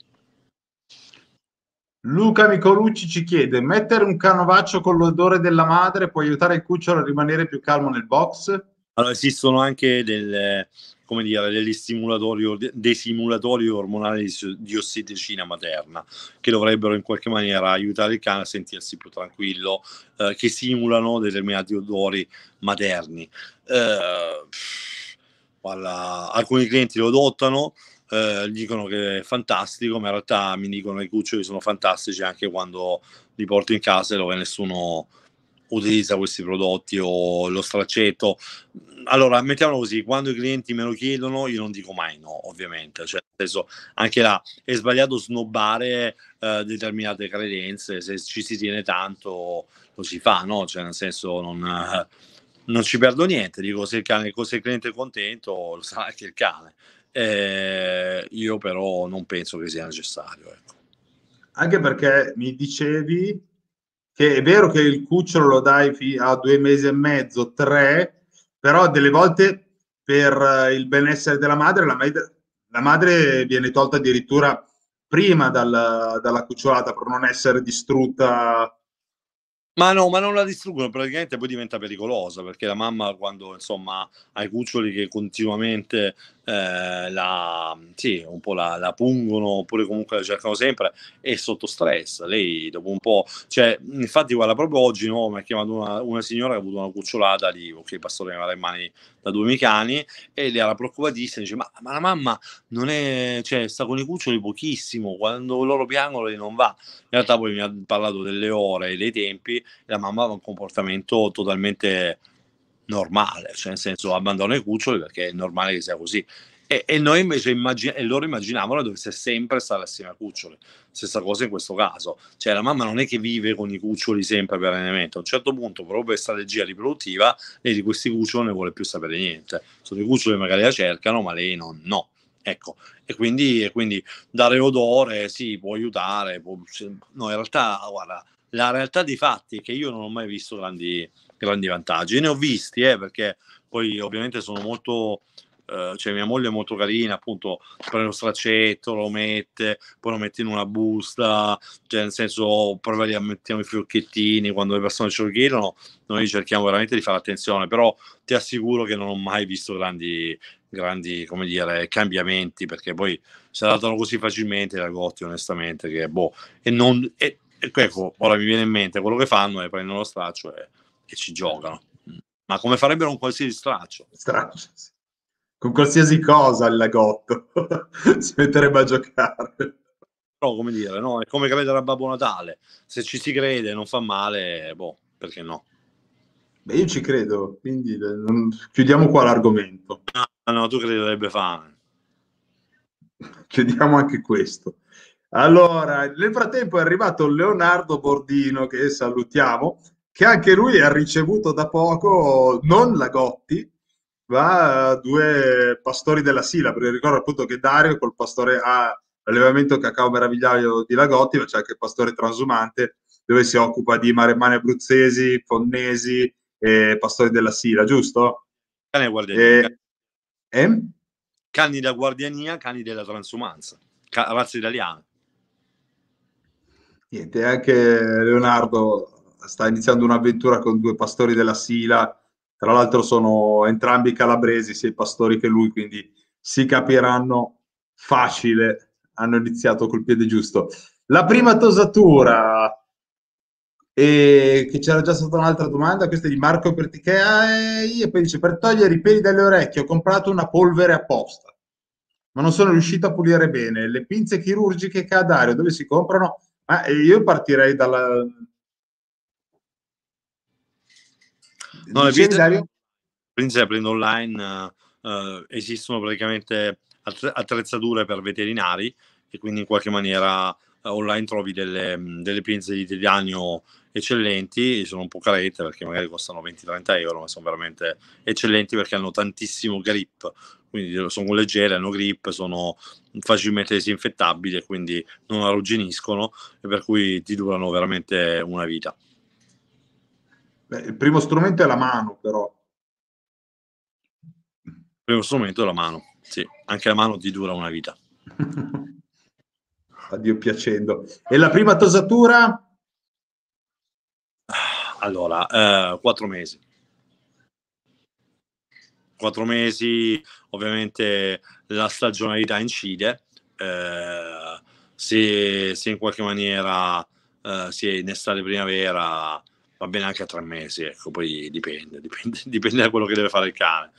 Luca Micolucci ci chiede: mettere un canovaccio con l'odore della madre può aiutare il cucciolo a rimanere più calmo nel box? Allora, esistono anche delle, come dire, degli stimolatori, dei simulatori ormonali di, di materna, che dovrebbero in qualche maniera aiutare il cane a sentirsi più tranquillo, eh, che simulano determinati odori materni. Eh, alla, alcuni clienti lo adottano, eh, dicono che è fantastico, ma in realtà mi dicono che i cuccioli sono fantastici anche quando li porto in casa e dove nessuno utilizza questi prodotti o lo straccetto. Allora, mettiamolo così, quando i clienti me lo chiedono, io non dico mai no, ovviamente. Cioè, adesso, anche là è sbagliato snobbare eh, determinate credenze, se ci si tiene tanto lo si fa, no? Cioè, nel senso, non, eh, non ci perdo niente. Dico, se il, cane, se il cliente è contento, lo sa anche il cane. Eh, io però non penso che sia necessario. Ecco. Anche perché mi dicevi che è vero che il cucciolo lo dai a due mesi e mezzo, tre, però delle volte per eh, il benessere della madre, la, madre, la madre viene tolta addirittura prima dal, dalla cucciolata per non essere distrutta ma no, ma non la distruggono, praticamente poi diventa pericolosa perché la mamma quando insomma ha i cuccioli che continuamente eh, la, sì, un po' la, la, pungono oppure comunque la cercano sempre, è sotto stress. Lei dopo un po', cioè, infatti guarda, proprio oggi no, mi ha chiamato una, una, signora che ha avuto una cucciolata lì, ok, pastore aveva in mani da due micani e lei era preoccupatissima, dice ma, ma, la mamma non è, cioè, sta con i cuccioli pochissimo, quando loro piangono lei non va. In realtà poi mi ha parlato delle ore e dei tempi la mamma aveva un comportamento totalmente normale, cioè nel senso abbandona i cuccioli perché è normale che sia così. E, e noi invece immagin- e loro immaginavano dovesse sempre stare assieme ai cuccioli. Stessa cosa in questo caso, cioè la mamma non è che vive con i cuccioli sempre per allenamento. a un certo punto, proprio per strategia riproduttiva, lei di questi cuccioli non ne vuole più sapere niente. Sono i cuccioli che magari la cercano, ma lei non, no. Ecco, e quindi, e quindi dare odore, sì, può aiutare, può... no, in realtà, guarda, la realtà dei fatti è che io non ho mai visto grandi, grandi vantaggi. Ne ho visti, eh, perché poi ovviamente sono molto... Eh, cioè mia moglie è molto carina, appunto prende lo straccetto, lo mette, poi lo mette in una busta, cioè nel senso a mettiamo i fiocchettini, quando le persone ce lo chiedono noi cerchiamo veramente di fare attenzione, però ti assicuro che non ho mai visto grandi, grandi come dire, cambiamenti, perché poi si adattano così facilmente i Gotti onestamente, che boh, e non... E, ecco, ora mi viene in mente, quello che fanno è prendono lo straccio e, e ci giocano. Ma come farebbero un qualsiasi straccio? Straccio, sì. Con qualsiasi cosa il lagotto si metterebbe a giocare. Però, come dire, no? È come credere a Babbo Natale. Se ci si crede, non fa male, boh, perché no? Beh, io ci credo, quindi eh, non... chiudiamo qua l'argomento. No, no, tu crederebbe fame. Chiudiamo anche questo. Allora, nel frattempo è arrivato Leonardo Bordino, che salutiamo, che anche lui ha ricevuto da poco non la Gotti, ma eh, due pastori della Sila, perché ricordo appunto che Dario col pastore ha l'allevamento cacao meravigliaio di Lagotti, ma c'è anche il pastore transumante, dove si occupa di maremmane abruzzesi, fonnesi e pastori della Sila, giusto? Cani da guardiania. E... Eh? Cani eh? da guardiania, cani della transumanza, ca- razza italiana niente, anche Leonardo sta iniziando un'avventura con due pastori della Sila, tra l'altro sono entrambi calabresi, sia i pastori che lui, quindi si capiranno facile, hanno iniziato col piede giusto. La prima tosatura, e che c'era già stata un'altra domanda, questa è di Marco Pertichei, e poi dice, per togliere i peli dalle orecchie ho comprato una polvere apposta, ma non sono riuscito a pulire bene. Le pinze chirurgiche che ha Dario, dove si comprano? Ma eh, io partirei dalla... No, le pizze, pizze prendo online, eh, esistono praticamente attrezzature per veterinari e quindi in qualche maniera eh, online trovi delle, mm, delle pinze di titanio eccellenti, sono un po' carette perché magari costano 20-30 euro, ma sono veramente eccellenti perché hanno tantissimo grip, quindi sono leggere, hanno grip, sono facilmente disinfettabili e quindi non arrugginiscono e per cui ti durano veramente una vita. Beh, il primo strumento è la mano però. Il primo strumento è la mano, sì, anche la mano ti dura una vita. Addio piacendo. E la prima tosatura? Ah, allora, eh, quattro mesi quattro mesi ovviamente la stagionalità incide, eh, se, se, in qualche maniera eh, si è in estate primavera va bene anche a tre mesi, ecco, poi dipende, dipende, dipende da quello che deve fare il cane.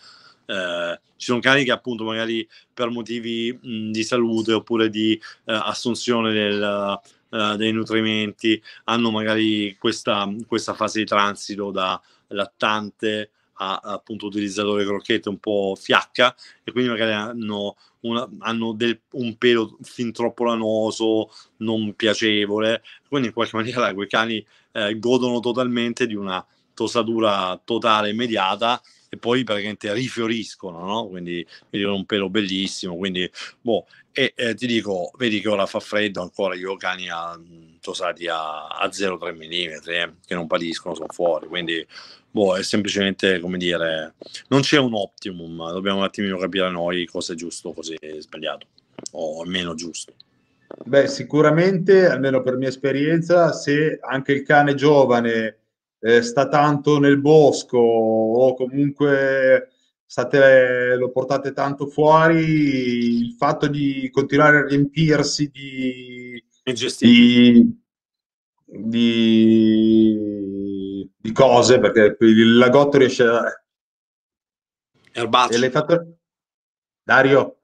Eh, ci sono cani che appunto magari per motivi mh, di salute oppure di eh, assunzione del, eh, dei nutrimenti hanno magari questa, questa, fase di transito da lattante ha appunto utilizzato le crocchette un po' fiacca e quindi magari hanno, una, hanno del, un pelo fin troppo lanoso, non piacevole, quindi in qualche maniera quei cani eh, godono totalmente di una tosatura totale immediata e poi praticamente rifioriscono, no? quindi vedono un pelo bellissimo, quindi boh, e eh, ti dico, vedi che ora fa freddo ancora, io cani a, mm, tosati a, a 0,3 mm eh, che non patiscono, sono fuori, quindi boh, è semplicemente come dire, non c'è un optimum, dobbiamo un attimino capire noi cosa è giusto, cosa è sbagliato o meno giusto. Beh, sicuramente, almeno per mia esperienza, se anche il cane giovane eh, sta tanto nel bosco o comunque state, lo portate tanto fuori, il fatto di continuare a riempirsi di, di, di di, cose, perché il lagotto riesce a... Erbaccio. E le fatto... Dario?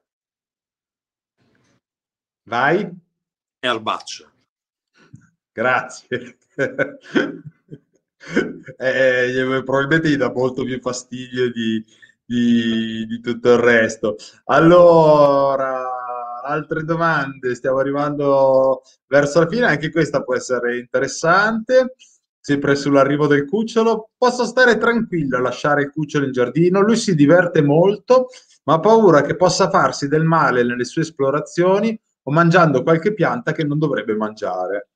Vai? Erbaccio. Grazie. Eh, eh, eh, probabilmente gli dà molto più fastidio di, di, di, tutto il resto. Allora, altre domande? Stiamo arrivando verso la fine, anche questa può essere interessante sempre sull'arrivo del cucciolo. Posso stare tranquillo a lasciare il cucciolo in giardino, lui si diverte molto, ma ha paura che possa farsi del male nelle sue esplorazioni o mangiando qualche pianta che non dovrebbe mangiare.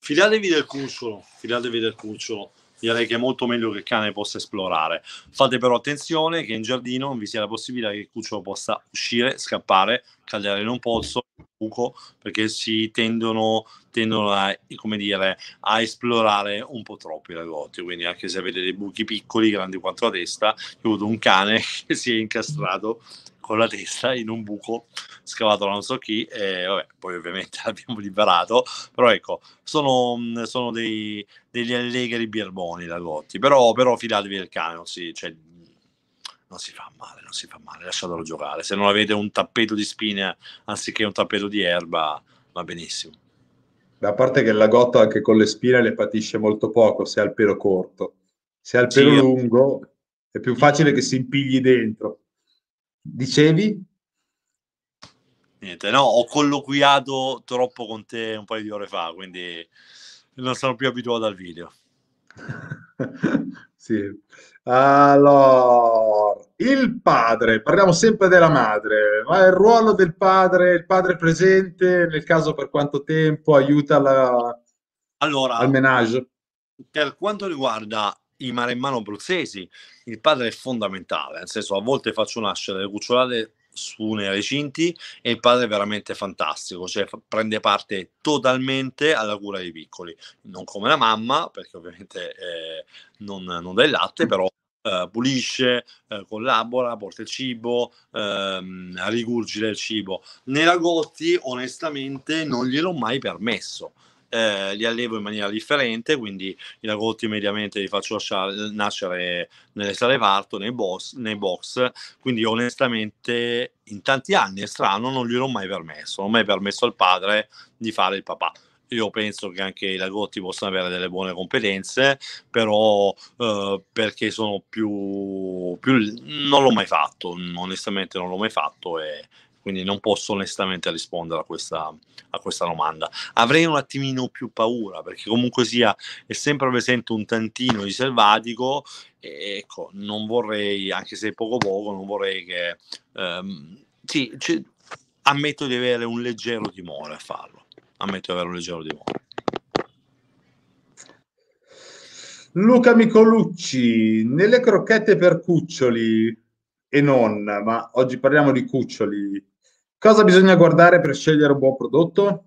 Fidatevi del cucciolo, fidatevi del cucciolo direi che è molto meglio che il cane possa esplorare. Fate però attenzione che in giardino non vi sia la possibilità che il cucciolo possa uscire, scappare, cadere in un polso, buco, perché si tendono, tendono a, dire, a, esplorare un po' troppo i ragazzi. Quindi anche se avete dei buchi piccoli, grandi quanto la testa, io ho avuto un cane che si è incastrato con la testa in un buco scavato da non so chi e vabbè, poi ovviamente l'abbiamo liberato, però ecco, sono, sono dei, degli allegri birboni da Gotti, però, però fidatevi del cane, non si, cioè, non si fa male, non si fa male, lasciatelo giocare, se non avete un tappeto di spine anziché un tappeto di erba va benissimo. da parte che la gotta anche con le spine le patisce molto poco se ha il pelo corto, se ha il pelo sì, lungo è più facile che si impigli dentro. Dicevi? Niente, no, ho colloquiato troppo con te un paio di ore fa, quindi non sono più abituato al video. sì. Allora, il padre, parliamo sempre della madre, ma il ruolo del padre, il padre presente, nel caso per quanto tempo, aiuta la... allora, al menage? Per quanto riguarda i maremmano bruzzesi. Il padre è fondamentale, nel senso a volte faccio nascere le cucciolate su nei recinti e il padre è veramente fantastico, cioè f- prende parte totalmente alla cura dei piccoli, non come la mamma, perché ovviamente eh, non, non dà il latte, però eh, pulisce, eh, collabora, porta il cibo, ehm, rigurgita il cibo. Nella Gotti onestamente non gliel'ho mai permesso, eh, li allevo in maniera differente, quindi i ragazzi mediamente li faccio lasciare, nascere nelle sale parto, nei box, nei box, quindi onestamente in tanti anni, è strano, non gliel'ho mai permesso, non ho mai permesso al padre di fare il papà io penso che anche i Lagotti possano avere delle buone competenze, però eh, perché sono più, più, Non l'ho mai fatto, onestamente non l'ho mai fatto e, quindi non posso onestamente rispondere a questa, a questa domanda. Avrei un attimino più paura, perché comunque sia, è sempre presente un tantino di selvatico, e ecco, non vorrei, anche se poco poco, non vorrei che... Ehm, sì, c- ammetto di avere un leggero timore a farlo, ammetto di avere un leggero timore. Luca Micolucci, nelle crocchette per cuccioli e non, ma oggi parliamo di cuccioli, Cosa bisogna guardare per scegliere un buon prodotto?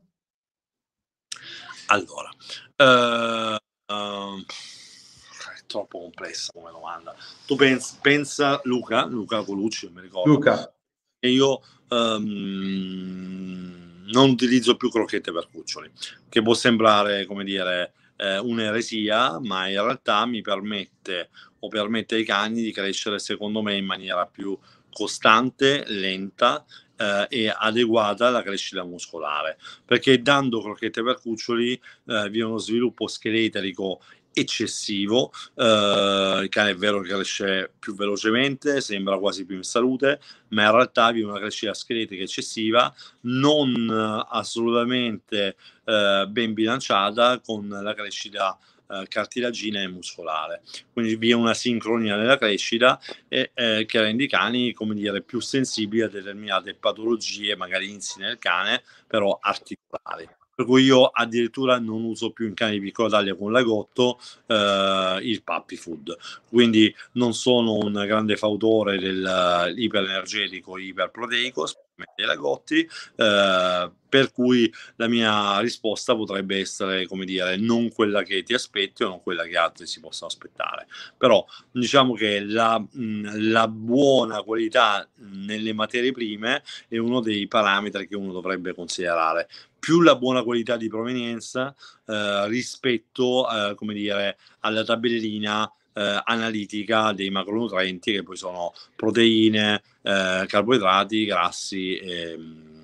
Allora, uh, uh, è troppo complessa come domanda. Tu pensi, pensa Luca, Luca Colucci, mi ricordo. Luca. E io um, non utilizzo più crocchette per cuccioli, che può sembrare, come dire, eh, un'eresia, ma in realtà mi permette o permette ai cani di crescere, secondo me, in maniera più costante, lenta eh, e adeguata alla crescita muscolare, perché dando crocchette per cuccioli eh, vi è uno sviluppo scheletrico eccessivo, eh, il cane è vero che cresce più velocemente, sembra quasi più in salute, ma in realtà vi è una crescita scheletrica eccessiva, non eh, assolutamente eh, ben bilanciata con la crescita eh, cartilagine e muscolare. Quindi vi è una sincronia nella crescita e, eh, che rende i cani come dire, più sensibili a determinate patologie, magari insine nel cane, però articolari per cui io addirittura non uso più in cane di piccola taglia con l'agotto eh, il puppy food. Quindi non sono un grande fautore dell'iperenergetico, eh, iperproteico, specialmente lagotti, eh, per cui la mia risposta potrebbe essere, come dire, non quella che ti aspetti o non quella che altri si possono aspettare. Però diciamo che la, mm, la buona qualità nelle materie prime è uno dei parametri che uno dovrebbe considerare più la buona qualità di provenienza eh, rispetto eh, come dire, alla tabellina eh, analitica dei macronutrienti che poi sono proteine, eh, carboidrati, grassi e, ehm,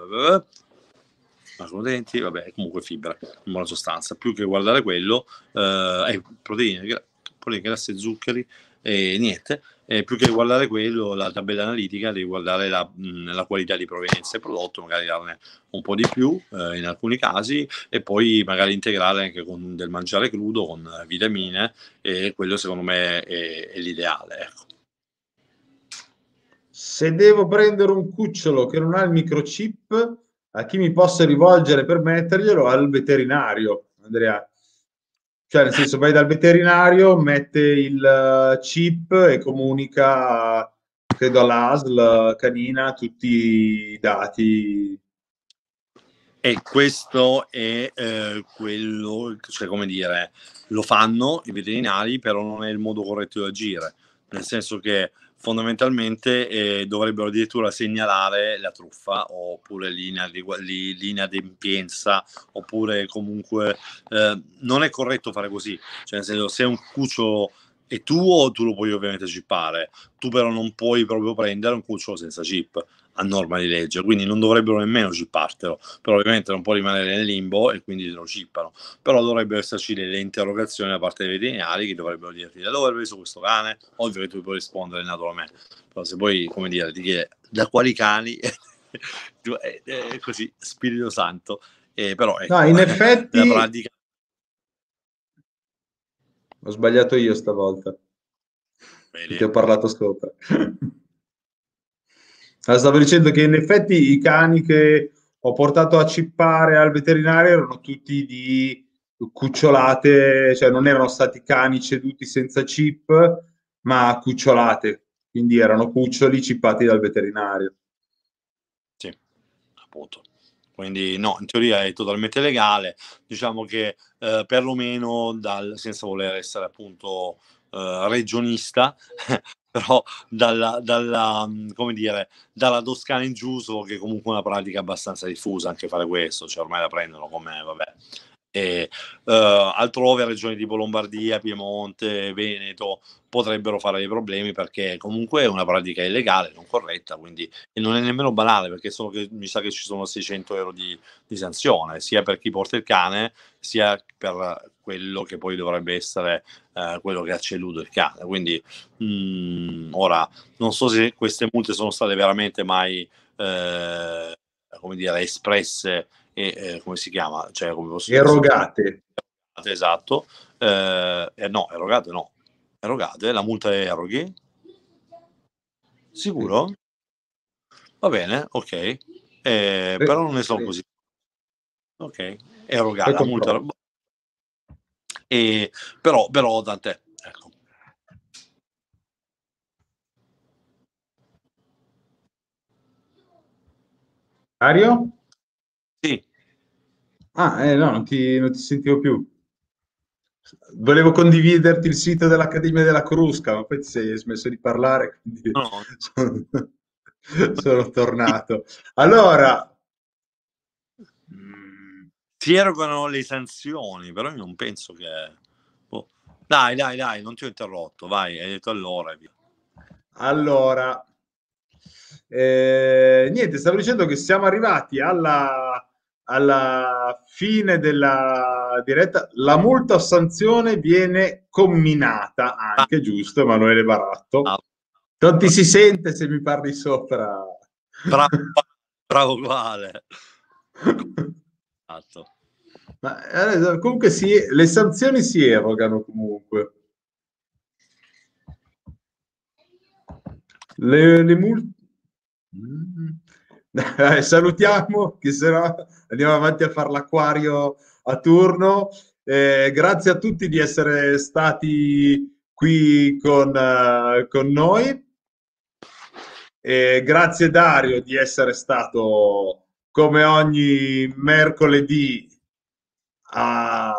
eh, macronutrienti, vabbè, comunque fibra, in buona sostanza. Più che guardare quello, eh, proteine, proteine, grassi e zuccheri, e niente, e più che guardare quello, la tabella analitica, devi guardare la, la qualità di provenienza del prodotto, magari darne un po' di più eh, in alcuni casi, e poi magari integrare anche con del mangiare crudo, con vitamine, e quello secondo me è, è l'ideale. Ecco. Se devo prendere un cucciolo che non ha il microchip, a chi mi posso rivolgere per metterglielo? Al veterinario, Andrea cioè, nel senso, vai dal veterinario, mette il eh, chip e comunica, credo, all'ASL canina tutti i dati. E questo è eh, quello, cioè, come dire, lo fanno i veterinari, però non è il modo corretto di agire. Nel senso che fondamentalmente eh, dovrebbero addirittura segnalare la truffa oppure l'inadempienza oppure comunque eh, non è corretto fare così, cioè nel senso se un cucciolo è tuo tu lo puoi ovviamente chippare, tu però non puoi proprio prendere un cucciolo senza chip, a norma di legge, quindi non dovrebbero nemmeno cippartelo, però ovviamente non può rimanere nel limbo e quindi lo cippano, però dovrebbero esserci delle interrogazioni da parte dei veterinari che dovrebbero dirti da dove hai preso questo cane, ovvio che tu puoi rispondere naturalmente, però se vuoi, come dire, ti chiede da quali cani, è così, Spirito Santo, eh, però ecco, no, in eh, effetti... Pratica... Ho sbagliato io stavolta. Bene. Ti ho parlato sopra. Allora, eh, stavo dicendo che in effetti i cani che ho portato a cippare al veterinario erano tutti di cucciolate, cioè non erano stati cani ceduti senza chip, ma cucciolate, quindi erano cuccioli cippati dal veterinario. Sì, appunto. Quindi no, in teoria è totalmente legale, diciamo che eh, perlomeno dal, senza voler essere appunto eh, regionista, però dalla, dalla, mm, dire, dalla, Toscana in giuso, che comunque è una pratica abbastanza diffusa anche fare questo, cioè ormai la prendono come, vabbè. E, uh, altrove regioni tipo Lombardia, Piemonte, Veneto potrebbero fare dei problemi perché comunque è una pratica illegale, non corretta, quindi e non è nemmeno banale perché sono che, mi sa che ci sono 600 euro di, di sanzione sia per chi porta il cane sia per quello che poi dovrebbe essere eh, quello che ha ceduto il cane. Quindi mh, mm, ora non so se queste multe sono state veramente mai eh, come dire, espresse e eh, come si chiama? Cioè, come posso erogate. Dire? Esatto. Eh, no, erogate no. Erogate, la multa è eroghi. Sicuro? Va bene, ok. Eh, però non ne sono così. Ok, erogata, multa, e, però, però Dante, ecco. Mario? Sì. Ah, eh, no, non ti, non ti sentivo più. Volevo condividerti il sito dell'Accademia della Crusca, ma poi ti sei smesso di parlare, quindi no. sono, sono tornato. Allora, si erogano le sanzioni, però io non penso che... Boh. Dai, dai, dai, non ti ho interrotto, vai, hai detto allora e via. Allora, eh, niente, stavo dicendo che siamo arrivati alla, alla fine della diretta. La multa o sanzione viene comminata anche, ah. giusto, Emanuele Baratto? Ah. Non ti si sente se mi parli sopra. Bravo, bravo uguale. fatto. Ma eh, comunque si, le sanzioni si erogano comunque. Le, le multe... Eh, mm. salutiamo, che se no andiamo avanti a fare l'acquario a turno. Eh, grazie a tutti di essere stati qui con, uh, con noi. Eh, grazie Dario di essere stato come ogni mercoledì a,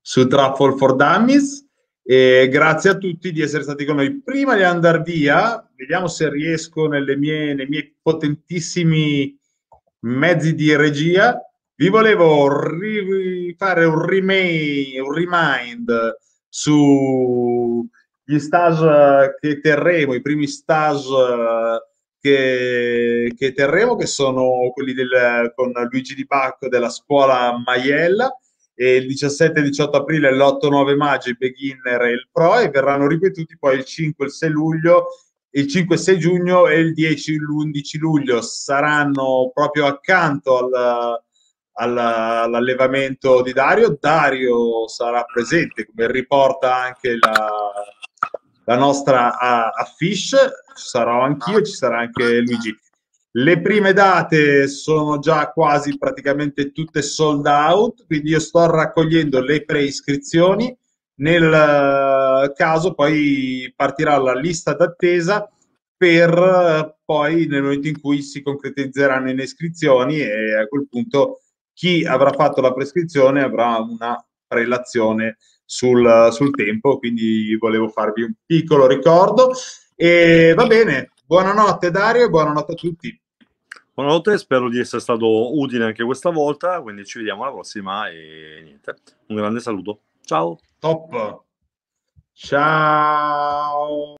su Truffle for Dummies e grazie a tutti di essere stati con noi. Prima di andare via, vediamo se riesco nelle mie, nei miei potentissimi mezzi di regia. Vi volevo ri- fare un, remake, un remind sugli stage che terremo, i primi stage che, che terremo, che sono quelli del, con Luigi Di Bacco della scuola Maiella. E il 17 18 aprile, l'8-9 maggio i beginner e il pro e verranno ripetuti poi il 5 il 6 luglio il 5 6 giugno e il 10 l'11 luglio saranno proprio accanto al, al, all'allevamento di Dario Dario sarà presente come riporta anche la, la nostra affiche, ci sarò anch'io, ci sarà anche Luigi. Le prime date sono già quasi praticamente tutte sold out, quindi io sto raccogliendo le preiscrizioni. Nel eh, caso poi partirà la lista d'attesa per eh, poi nel momento in cui si concretizzeranno le iscrizioni e a quel punto chi avrà fatto la prescrizione avrà una relazione sul, sul tempo, quindi volevo farvi un piccolo ricordo. E va bene, buonanotte Dario e buonanotte a tutti. Buonanotte, spero di essere stato utile anche questa volta, quindi ci vediamo alla prossima e niente, un grande saluto. Ciao. Top. Ciao.